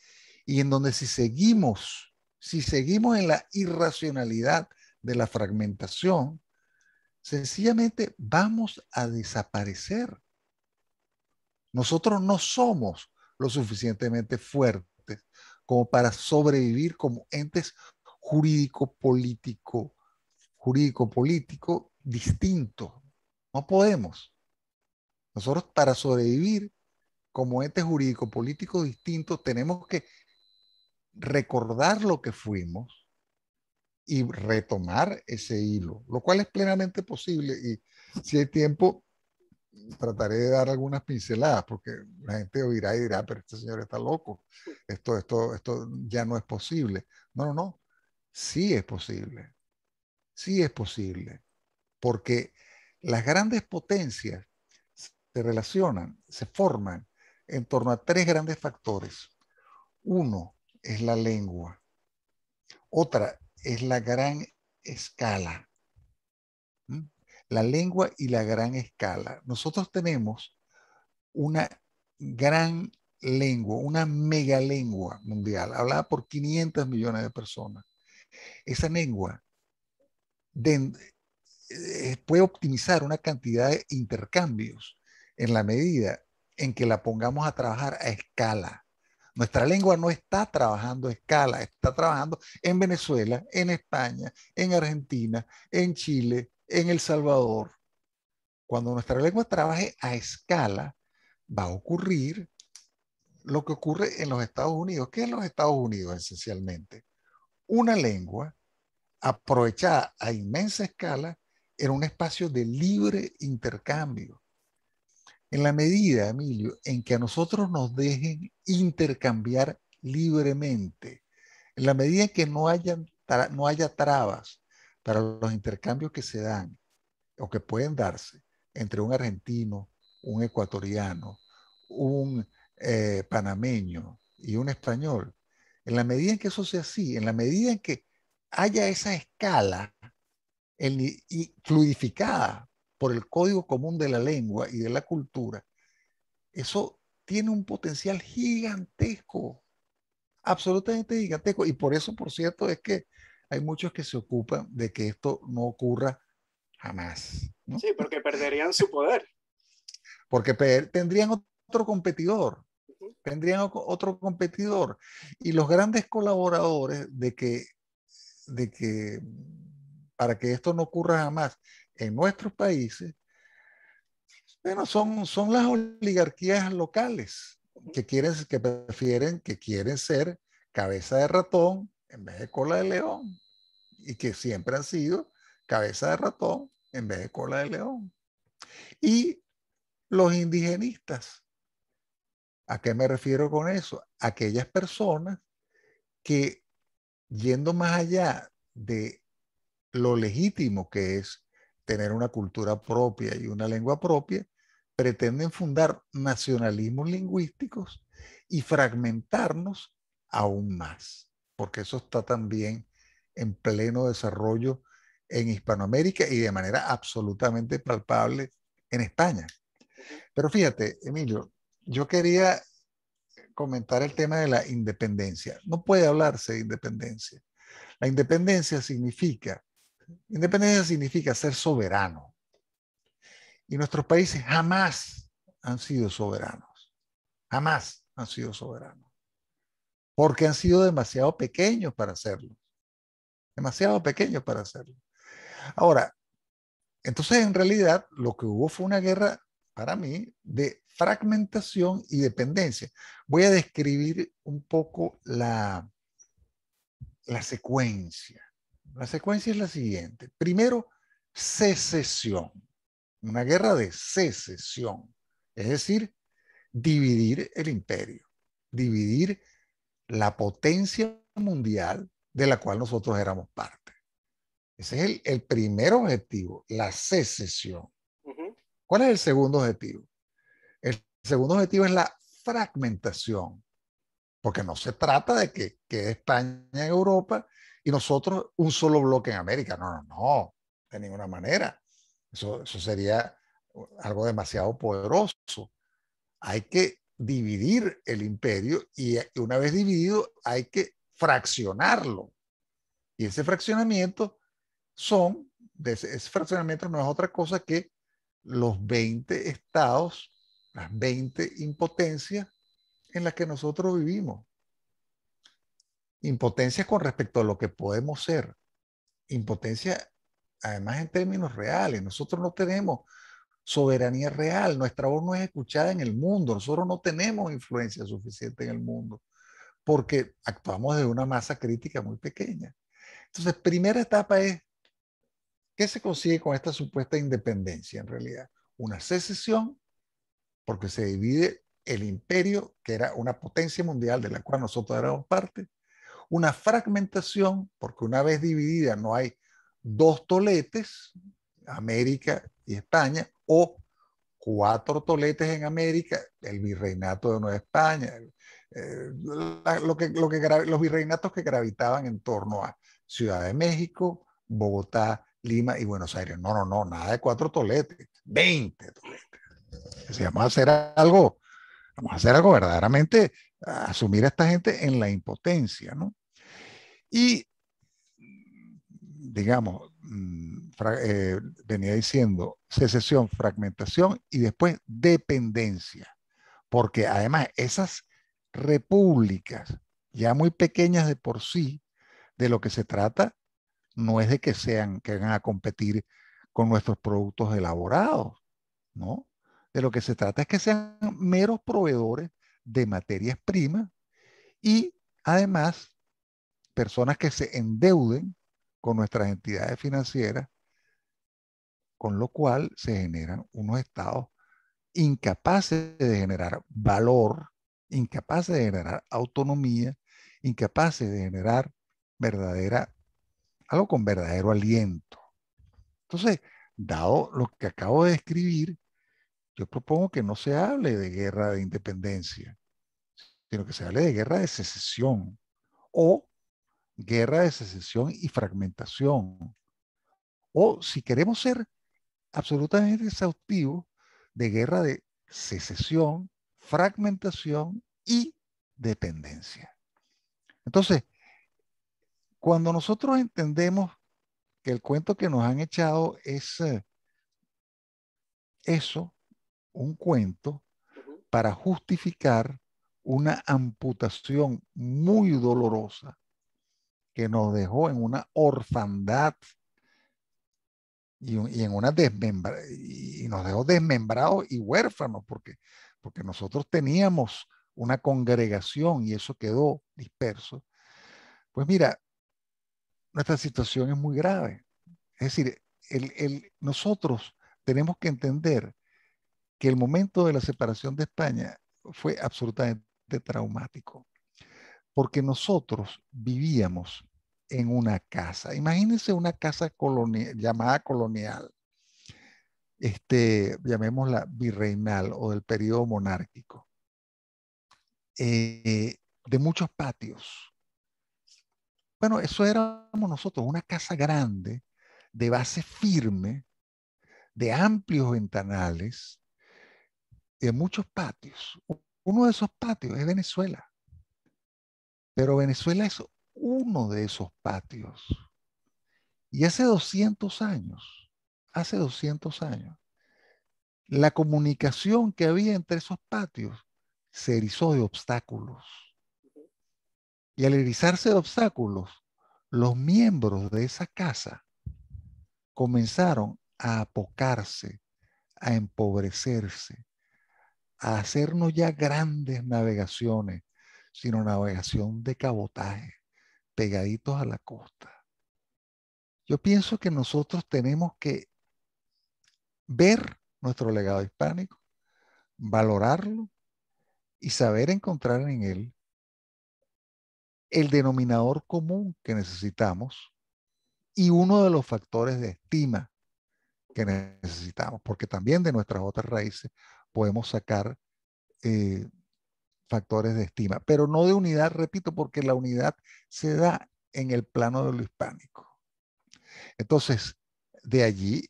y en donde si seguimos, si seguimos en la irracionalidad de la fragmentación, sencillamente vamos a desaparecer. Nosotros no somos lo suficientemente fuertes como para sobrevivir como entes jurídico-político, jurídico-político distinto. No podemos. Nosotros para sobrevivir como entes jurídico-político distinto tenemos que recordar lo que fuimos, y retomar ese hilo, lo cual es plenamente posible y si hay tiempo trataré de dar algunas pinceladas porque la gente oirá y dirá, pero este señor está loco, esto, esto, esto ya no es posible. No, no, no, sí es posible, sí es posible, porque las grandes potencias se relacionan, se forman en torno a tres grandes factores. Uno es la lengua, otra es la gran escala. La lengua y la gran escala. Nosotros tenemos una gran lengua, una mega lengua mundial, hablada por 500 millones de personas. Esa lengua eh, eh, puede optimizar una cantidad de intercambios en la medida en que la pongamos a trabajar a escala. Nuestra lengua no está trabajando a escala, está trabajando en Venezuela, en España, en Argentina, en Chile, en El Salvador. Cuando nuestra lengua trabaje a escala, va a ocurrir lo que ocurre en los Estados Unidos. ¿Qué es los Estados Unidos esencialmente? Una lengua aprovechada a inmensa escala en un espacio de libre intercambio. En la medida, Emilio, en que a nosotros nos dejen intercambiar libremente, en la medida en que no, no haya trabas para los intercambios que se dan o que pueden darse entre un argentino, un ecuatoriano, un eh, panameño y un español, en la medida en que eso sea así, en la medida en que haya esa escala fluidificada por el código común de la lengua y de la cultura, eso tiene un potencial gigantesco, absolutamente gigantesco. Y por eso, por cierto, es que hay muchos que se ocupan de que esto no ocurra jamás. Sí, porque perderían su poder. Porque tendrían otro competidor, tendrían otro competidor. Y los grandes colaboradores de que, de que, para que esto no ocurra jamás, en nuestros países, bueno, son, son las oligarquías locales que, quieren, que prefieren, que quieren ser cabeza de ratón en vez de cola de león y que siempre han sido cabeza de ratón en vez de cola de león. Y los indigenistas. ¿A qué me refiero con eso? Aquellas personas que, yendo más allá de lo legítimo que es tener una cultura propia y una lengua propia, pretenden fundar nacionalismos lingüísticos y fragmentarnos aún más, porque eso está también en pleno desarrollo en Hispanoamérica y de manera absolutamente palpable en España. Pero fíjate, Emilio, yo quería comentar el tema de la independencia. No puede hablarse de independencia. La independencia significa Independencia significa ser soberano. Y nuestros países jamás han sido soberanos. Jamás han sido soberanos. Porque han sido demasiado pequeños para hacerlo. Demasiado pequeños para hacerlo. Ahora, entonces en realidad lo que hubo fue una guerra, para mí, de fragmentación y dependencia. Voy a describir un poco la, la secuencia. La secuencia es la siguiente. Primero, secesión. Una guerra de secesión. Es decir, dividir el imperio, dividir la potencia mundial de la cual nosotros éramos parte. Ese es el, primer objetivo, la secesión. ¿Cuál es el segundo objetivo? El segundo objetivo es la fragmentación, porque no se trata de que quede España en Europa y nosotros un solo bloque en América. No, no, no, de ninguna manera. Eso, sería algo demasiado poderoso. Hay que dividir el imperio y una vez dividido hay que fraccionarlo. Y ese fraccionamiento son, ese fraccionamiento no es otra cosa que los 20 estados, las 20 impotencias en las que nosotros vivimos. Impotencia con respecto a lo que podemos ser. Impotencia, además, en términos reales. Nosotros no tenemos soberanía real. Nuestra voz no es escuchada en el mundo. Nosotros no tenemos influencia suficiente en el mundo porque actuamos de una masa crítica muy pequeña. Entonces, primera etapa es, ¿qué se consigue con esta supuesta independencia en realidad? Una secesión, porque se divide el imperio, que era una potencia mundial de la cual nosotros éramos parte, una fragmentación, porque una vez dividida no hay dos toletes, América y España, o cuatro toletes en América, el virreinato de Nueva España, eh, lo los virreinatos que gravitaban en torno a Ciudad de México, Bogotá, Lima y Buenos Aires. No, no, no, nada de cuatro toletes, 20 toletes. vamos a hacer algo, vamos a hacer algo verdaderamente, asumir a esta gente en la impotencia, ¿no? Y, digamos, mm, eh, venía diciendo secesión, fragmentación y después dependencia. Porque además esas repúblicas, ya muy pequeñas de por sí, de lo que se trata no es de que sean, que van a competir con nuestros productos elaborados, ¿no? De lo que se trata es que sean meros proveedores de materias primas y además personas que se endeuden con nuestras entidades financieras, con lo cual se generan unos estados incapaces de generar valor, incapaces de generar autonomía, incapaces de generar verdadera, algo con verdadero aliento. Entonces, dado lo que acabo de describir, yo propongo que no se hable de guerra de independencia, sino que se hable de guerra de secesión o guerra de secesión y fragmentación. O si queremos ser absolutamente exhaustivos, de guerra de secesión, fragmentación y dependencia. Entonces, cuando nosotros entendemos que el cuento que nos han echado es eh, eso, un cuento, para justificar una amputación muy dolorosa que nos dejó en una orfandad y, en una desmembra y nos dejó desmembrados y huérfanos porque, porque nosotros teníamos una congregación y eso quedó disperso. Pues mira, nuestra situación es muy grave. Es decir, el, nosotros tenemos que entender que el momento de la separación de España fue absolutamente traumático porque nosotros vivíamos en una casa. Imagínense una casa llamada colonial, este, llamémosla virreinal o del periodo monárquico, eh, de muchos patios. Bueno, eso éramos nosotros, una casa grande, de base firme, de amplios ventanales, de muchos patios. Uno de esos patios es Venezuela. Pero Venezuela es uno de esos patios. Y hace 200 años, hace 200 años, la comunicación que había entre esos patios se erizó de obstáculos. Y al erizarse de obstáculos, los miembros de esa casa comenzaron a apocarse, a empobrecerse, a hacernos ya grandes navegaciones, sino navegación de cabotaje, pegaditos a la costa. Yo pienso que nosotros tenemos que ver nuestro legado hispánico, valorarlo y saber encontrar en él el denominador común que necesitamos y uno de los factores de estima que necesitamos, porque también de nuestras otras raíces podemos sacar eh, factores de estima, pero no de unidad, repito, porque la unidad se da en el plano de lo hispánico. Entonces, de allí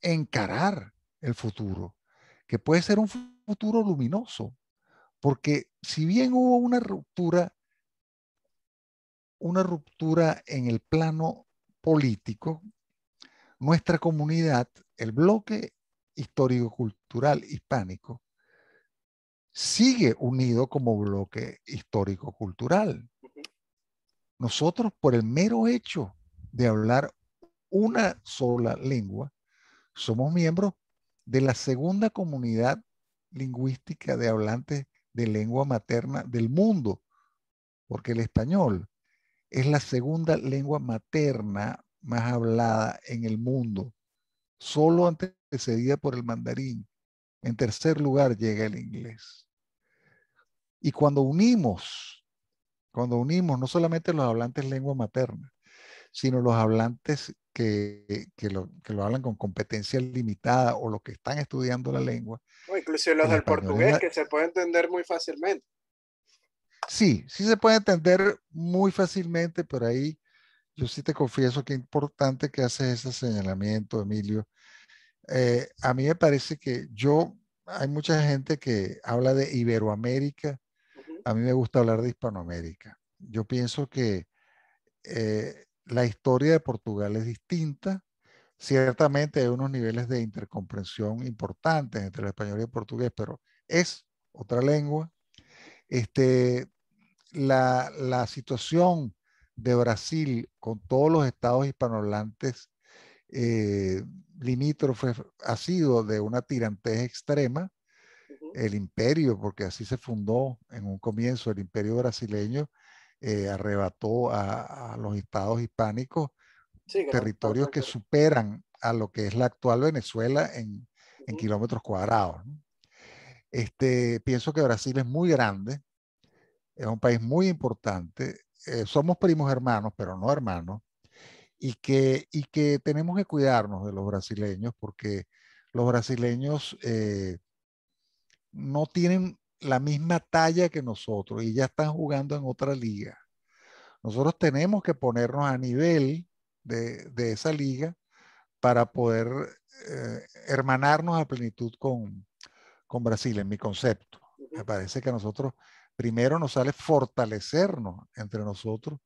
encarar el futuro, que puede ser un futuro luminoso, porque si bien hubo una ruptura, una ruptura en el plano político, nuestra comunidad, el bloque histórico-cultural hispánico, sigue unido como bloque histórico-cultural. Nosotros, por el mero hecho de hablar una sola lengua, somos miembros de la segunda comunidad lingüística de hablantes de lengua materna del mundo, porque el español es la segunda lengua materna más hablada en el mundo, solo antecedida por el mandarín en tercer lugar llega el inglés. Y cuando unimos, cuando unimos no solamente los hablantes lengua materna, sino los hablantes que, lo, hablan con competencia limitada o los que están estudiando la lengua. O inclusive los del portugués, que se puede entender muy fácilmente. Sí, sí se puede entender muy fácilmente, pero ahí yo sí te confieso que es importante que haces ese señalamiento, Emilio, eh, a mí me parece que yo, hay mucha gente que habla de Iberoamérica, a mí me gusta hablar de Hispanoamérica. Yo pienso que eh, la historia de Portugal es distinta. Ciertamente hay unos niveles de intercomprensión importantes entre el español y el portugués, pero es otra lengua. Este, la, situación de Brasil con todos los estados hispanohablantes eh, limítrofe ha sido de una tirantez extrema. El imperio, porque así se fundó en un comienzo, el imperio brasileño eh, arrebató a, los estados hispánicos territorios que superan a lo que es la actual Venezuela en, kilómetros cuadrados. Este, pienso que Brasil es muy grande, es un país muy importante. Eh, somos primos hermanos, pero no hermanos y que, y que tenemos que cuidarnos de los brasileños porque los brasileños eh, no tienen la misma talla que nosotros y ya están jugando en otra liga. Nosotros tenemos que ponernos a nivel de, esa liga para poder eh, hermanarnos a plenitud con, con Brasil, en mi concepto. Me parece que a nosotros primero nos sale fortalecernos entre nosotros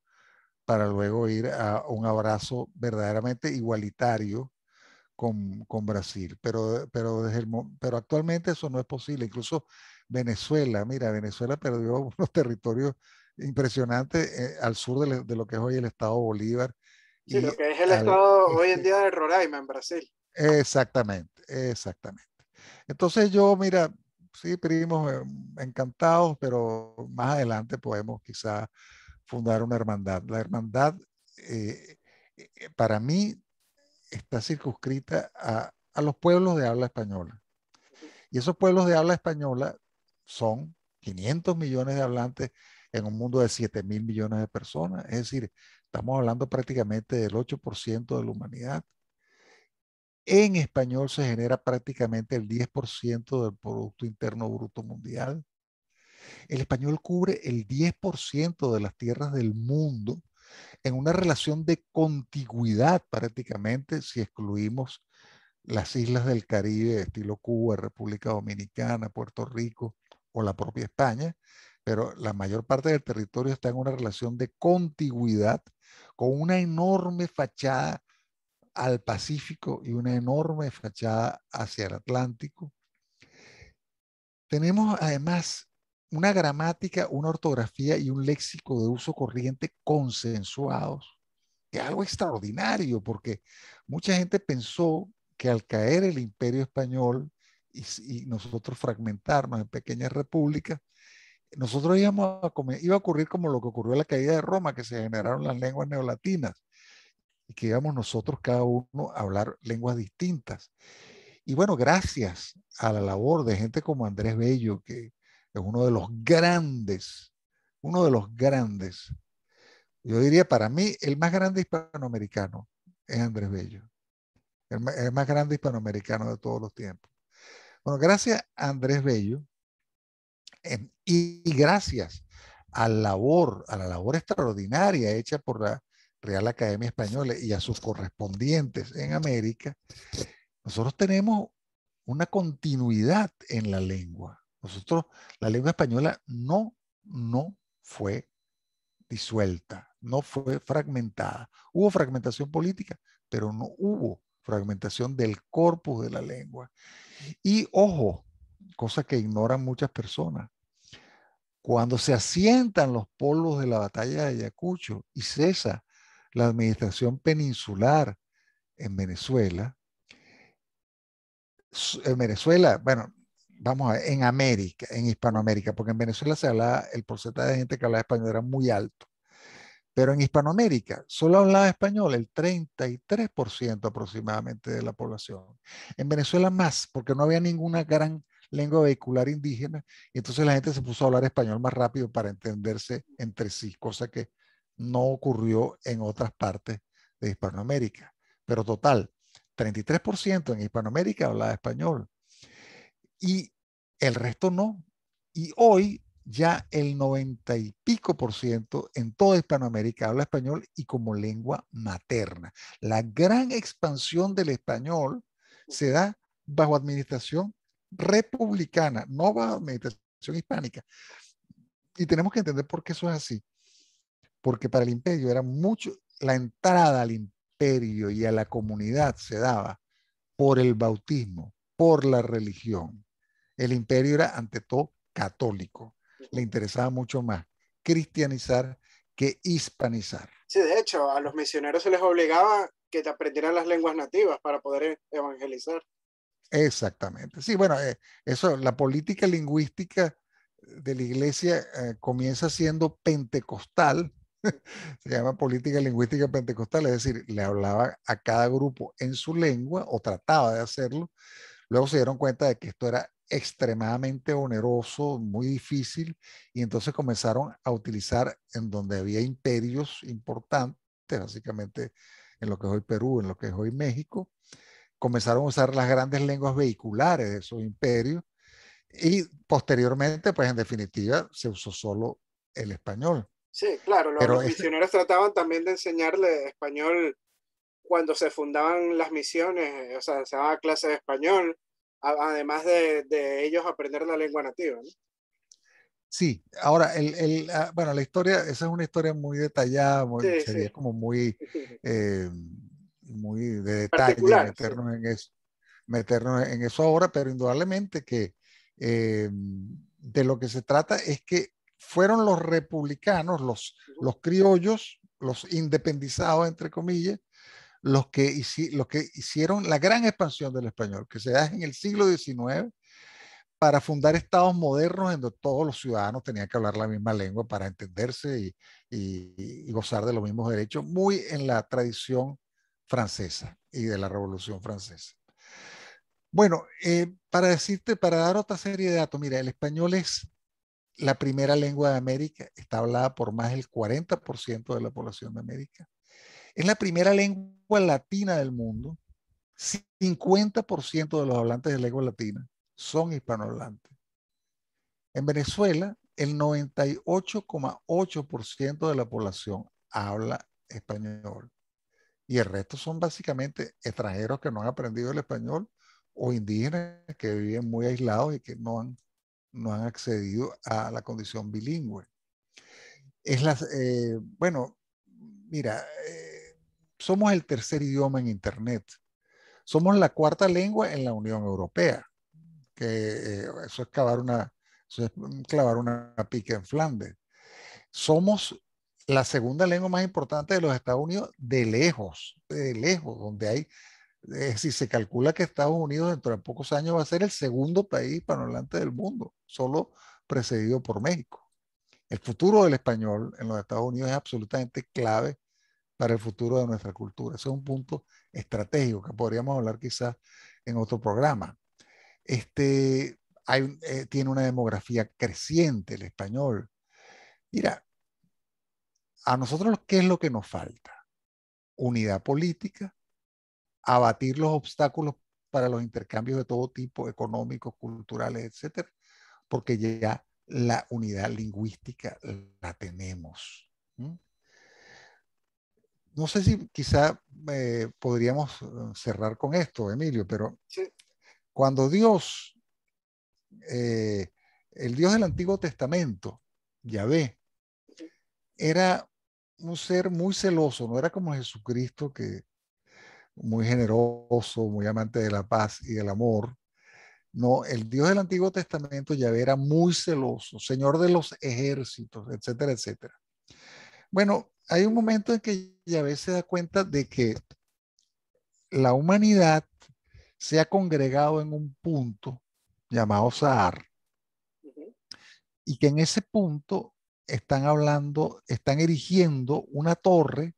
para luego ir a un abrazo verdaderamente igualitario con, con Brasil. Pero, pero, pero actualmente eso no es posible. Incluso Venezuela, mira, Venezuela perdió unos territorios impresionantes eh, al sur de, lo que es hoy el estado Bolívar. Sí, y lo que es el estado hoy en día de Roraima, en Brasil. Exactamente, exactamente. Entonces yo, mira, sí, primos, eh, encantados, pero más adelante podemos quizás fundar una hermandad. La hermandad, eh, eh, eh, para mí, está circunscrita a, a los pueblos de habla española. Y esos pueblos de habla española son 500 millones de hablantes en un mundo de 7 mil millones de personas. Es decir, estamos hablando prácticamente del 8% de la humanidad. En español se genera prácticamente el 10% del Producto Interno Bruto Mundial. El español cubre el 10% de las tierras del mundo en una relación de contigüidad prácticamente, si excluimos las islas del Caribe, estilo Cuba, República Dominicana, Puerto Rico o la propia España, pero la mayor parte del territorio está en una relación de contigüidad con una enorme fachada al Pacífico y una enorme fachada hacia el Atlántico. Tenemos además una gramática, una ortografía y un léxico de uso corriente consensuados, que algo extraordinario, porque mucha gente pensó que al caer el imperio español y, nosotros fragmentarnos en pequeñas repúblicas, nosotros íbamos a, iba a ocurrir como lo que ocurrió en la caída de Roma, que se generaron las lenguas neolatinas y que íbamos nosotros cada uno a hablar lenguas distintas. Y bueno, gracias a la labor de gente como Andrés Bello, que es uno de los grandes, uno de los grandes. Yo diría para mí, el más grande hispanoamericano es Andrés Bello, el, más grande hispanoamericano de todos los tiempos. Bueno, gracias a Andrés Bello em, y, gracias a labor, a la labor extraordinaria hecha por la Real Academia Española y a sus correspondientes en América, nosotros tenemos una continuidad en la lengua. Nosotros, la lengua española no, no fue disuelta, no fue fragmentada. Hubo fragmentación política, pero no hubo fragmentación del corpus de la lengua. Y ojo, cosa que ignoran muchas personas, cuando se asientan los polos de la batalla de Ayacucho y cesa la administración peninsular en Venezuela, en Venezuela, bueno, vamos a ver, en América, en Hispanoamérica, porque en Venezuela se hablaba, el porcentaje de gente que hablaba español era muy alto. Pero en Hispanoamérica solo hablaba español el 33% aproximadamente de la población. En Venezuela más, porque no había ninguna gran lengua vehicular indígena, y entonces la gente se puso a hablar español más rápido para entenderse entre sí, cosa que no ocurrió en otras partes de Hispanoamérica. Pero total, 33% en Hispanoamérica hablaba español. Y el resto no. Y hoy ya el noventa y pico por ciento en toda Hispanoamérica habla español y como lengua materna. La gran expansión del español se da bajo administración republicana, no bajo administración hispánica. Y tenemos que entender por qué eso es así. Porque para el imperio era mucho, la entrada al imperio y a la comunidad se daba por el bautismo, por la religión. El imperio era ante todo católico, le interesaba mucho más cristianizar que hispanizar. Sí, de hecho, a los misioneros se les obligaba que aprendieran las lenguas nativas para poder e, evangelizar. Exactamente. Sí, bueno, eh, eso, la política lingüística de la iglesia eh, comienza siendo pentecostal, se llama política lingüística pentecostal, es decir, le hablaba a cada grupo en su lengua o trataba de hacerlo. Luego se dieron cuenta de que esto era extremadamente oneroso, muy difícil, y entonces comenzaron a utilizar en donde había imperios importantes, básicamente en lo que es hoy Perú, en lo que es hoy México, comenzaron a usar las grandes lenguas vehiculares de esos imperios y posteriormente, pues en definitiva, se usó solo el español. Sí, claro, los, este misioneros trataban también de enseñarle español cuando se fundaban las misiones, o sea, se daba clases de español, además de, ellos aprender la lengua nativa. Sí, ahora, el, el, ah, bueno, la historia, esa es una historia muy detallada, sería como muy, eh, muy de detalle meternos, en eso, meternos en eso ahora, pero indudablemente que eh, de lo que se trata es que fueron los republicanos, los, los criollos, los independizados, entre comillas, los que, hicieron la gran expansión del español, que se da en el siglo XIX, para fundar estados modernos en donde todos los ciudadanos tenían que hablar la misma lengua para entenderse y, gozar de los mismos derechos, muy en la tradición francesa y de la Revolución Francesa. Bueno, eh, para decirte, para dar otra serie de datos, mira, el español es la primera lengua de América, está hablada por más del 40% de la población de América. Es la primera lengua latina del mundo. 50% de los hablantes de lengua latina son hispanohablantes. En Venezuela, el 98,8% de la población habla español. Y el resto son básicamente extranjeros que no han aprendido el español o indígenas que viven muy aislados y que no han, no han accedido a la condición bilingüe. Es las, eh, bueno, mira, eh, somos el tercer idioma en Internet. Somos la cuarta lengua en la Unión Europea. Que eh, eso es una, clavar una pica en Flandes. Somos la segunda lengua más importante de los Estados Unidos de lejos, de lejos, donde hay, eh, si se calcula que Estados Unidos dentro de pocos años va a ser el segundo país adelante del mundo, solo precedido por México. El futuro del español en los Estados Unidos es absolutamente clave para el futuro de nuestra cultura. Ese es un punto estratégico que podríamos hablar quizás en otro programa. Este, hay, eh, tiene una demografía creciente el español. Mira, a nosotros qué es lo que nos falta? Unidad política, abatir los obstáculos para los intercambios de todo tipo, económicos, culturales, etcétera, porque ya la unidad lingüística la tenemos no sé si quizá eh, podríamos eh, cerrar con esto, Emilio, pero cuando Dios, eh, el Dios del Antiguo Testamento, Yahvé, era un ser muy celoso, no era como Jesucristo, que muy generoso, muy amante de la paz y del amor. No, el Dios del Antiguo Testamento Yahvé era muy celoso, Señor de los ejércitos, etcétera, etcétera. Bueno, hay un momento en que Yahvé se da cuenta de que la humanidad se ha congregado en un punto llamado Sahar y que en ese punto están hablando, están erigiendo una torre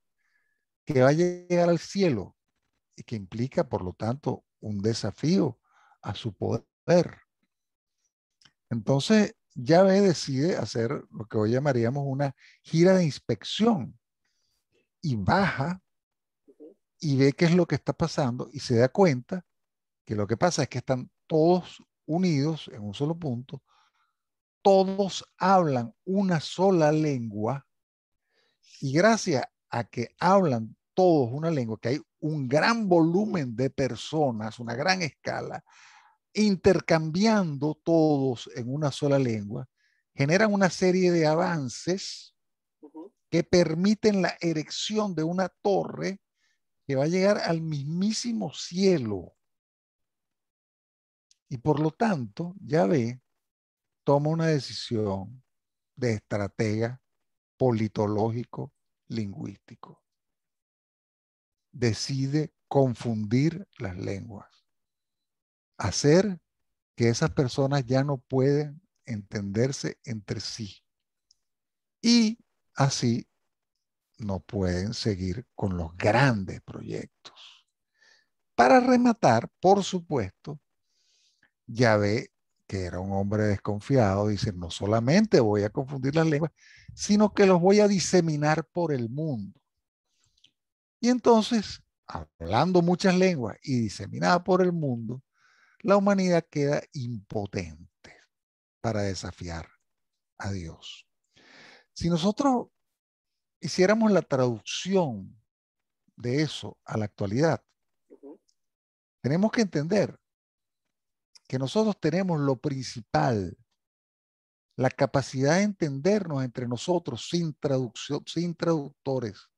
que va a llegar al cielo y que implica, por lo tanto, un desafío a su poder. Entonces, ya ve decide hacer lo que hoy llamaríamos una gira de inspección y baja y ve qué es lo que está pasando y se da cuenta que lo que pasa es que están todos unidos en un solo punto, todos hablan una sola lengua y gracias a que hablan todos una lengua, que hay un gran volumen de personas, una gran escala, intercambiando todos en una sola lengua, generan una serie de avances que permiten la erección de una torre que va a llegar al mismísimo cielo. Y por lo tanto, ya ve, toma una decisión de estratega politológico lingüístico. Decide confundir las lenguas hacer que esas personas ya no pueden entenderse entre sí. Y así no pueden seguir con los grandes proyectos. Para rematar, por supuesto, ya ve que era un hombre desconfiado, dice, no solamente voy a confundir las lenguas, sino que los voy a diseminar por el mundo. Y entonces, hablando muchas lenguas y diseminada por el mundo, la humanidad queda impotente para desafiar a Dios. Si nosotros hiciéramos la traducción de eso a la actualidad, tenemos que entender que nosotros tenemos lo principal, la capacidad de entendernos entre nosotros sin traducción, sin traductores.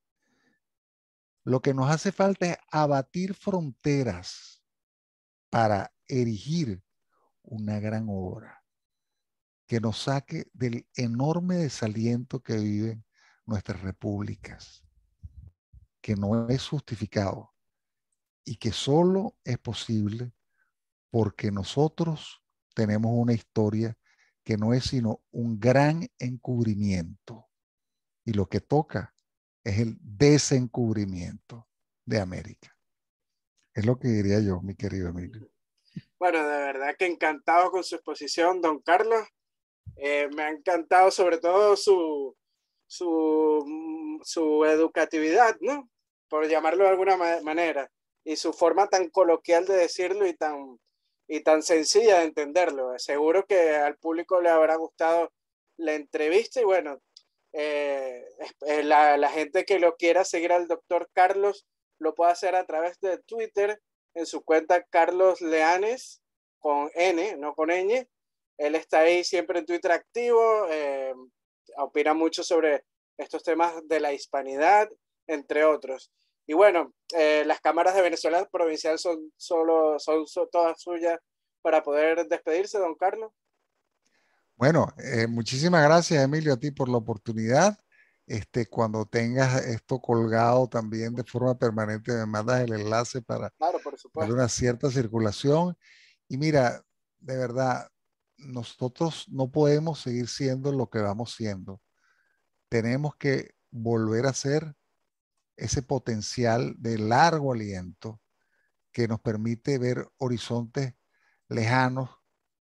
Lo que nos hace falta es abatir fronteras para erigir una gran obra que nos saque del enorme desaliento que viven nuestras repúblicas, que no es justificado y que solo es posible porque nosotros tenemos una historia que no es sino un gran encubrimiento. Y lo que toca es el desencubrimiento de América. Es lo que diría yo, mi querido Emilio. Bueno, de verdad que encantado con su exposición, don Carlos. Eh, me ha encantado sobre todo su, su, mm, su educatividad, ¿no? Por llamarlo de alguna manera, y su forma tan coloquial de decirlo y tan, y tan sencilla de entenderlo. Seguro que al público le habrá gustado la entrevista y bueno, eh, eh, la, la gente que lo quiera seguir al doctor Carlos lo puede hacer a través de Twitter en su cuenta Carlos Leanes con N, no con ñ. Él está ahí siempre en Twitter activo, eh, opina mucho sobre estos temas de la hispanidad, entre otros. Y bueno, eh, las cámaras de Venezuela provincial son, solo, son, todas suyas para poder despedirse, don Carlos. Bueno, eh, muchísimas gracias, Emilio, a ti por la oportunidad. Este, cuando tengas esto colgado también de forma permanente, me mandas el enlace para una cierta circulación. Y mira, de verdad, nosotros no podemos seguir siendo lo que vamos siendo. Tenemos que volver a ser ese potencial de largo aliento que nos permite ver horizontes lejanos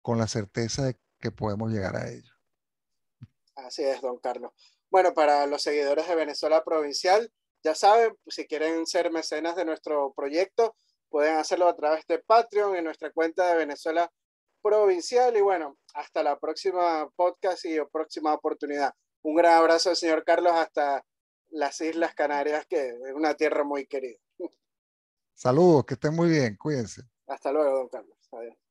con la certeza de que podemos llegar a ellos. Así es, don Carlos. Bueno, para los seguidores de Venezuela Provincial, ya saben, si quieren ser mecenas de nuestro proyecto, pueden hacerlo a través de Patreon en nuestra cuenta de Venezuela Provincial. Y bueno, hasta la próxima podcast y próxima oportunidad. Un gran abrazo señor Carlos hasta las Islas Canarias, que es una tierra muy querida. Saludos, que estén muy bien, cuídense. Hasta luego, don Carlos. Adiós.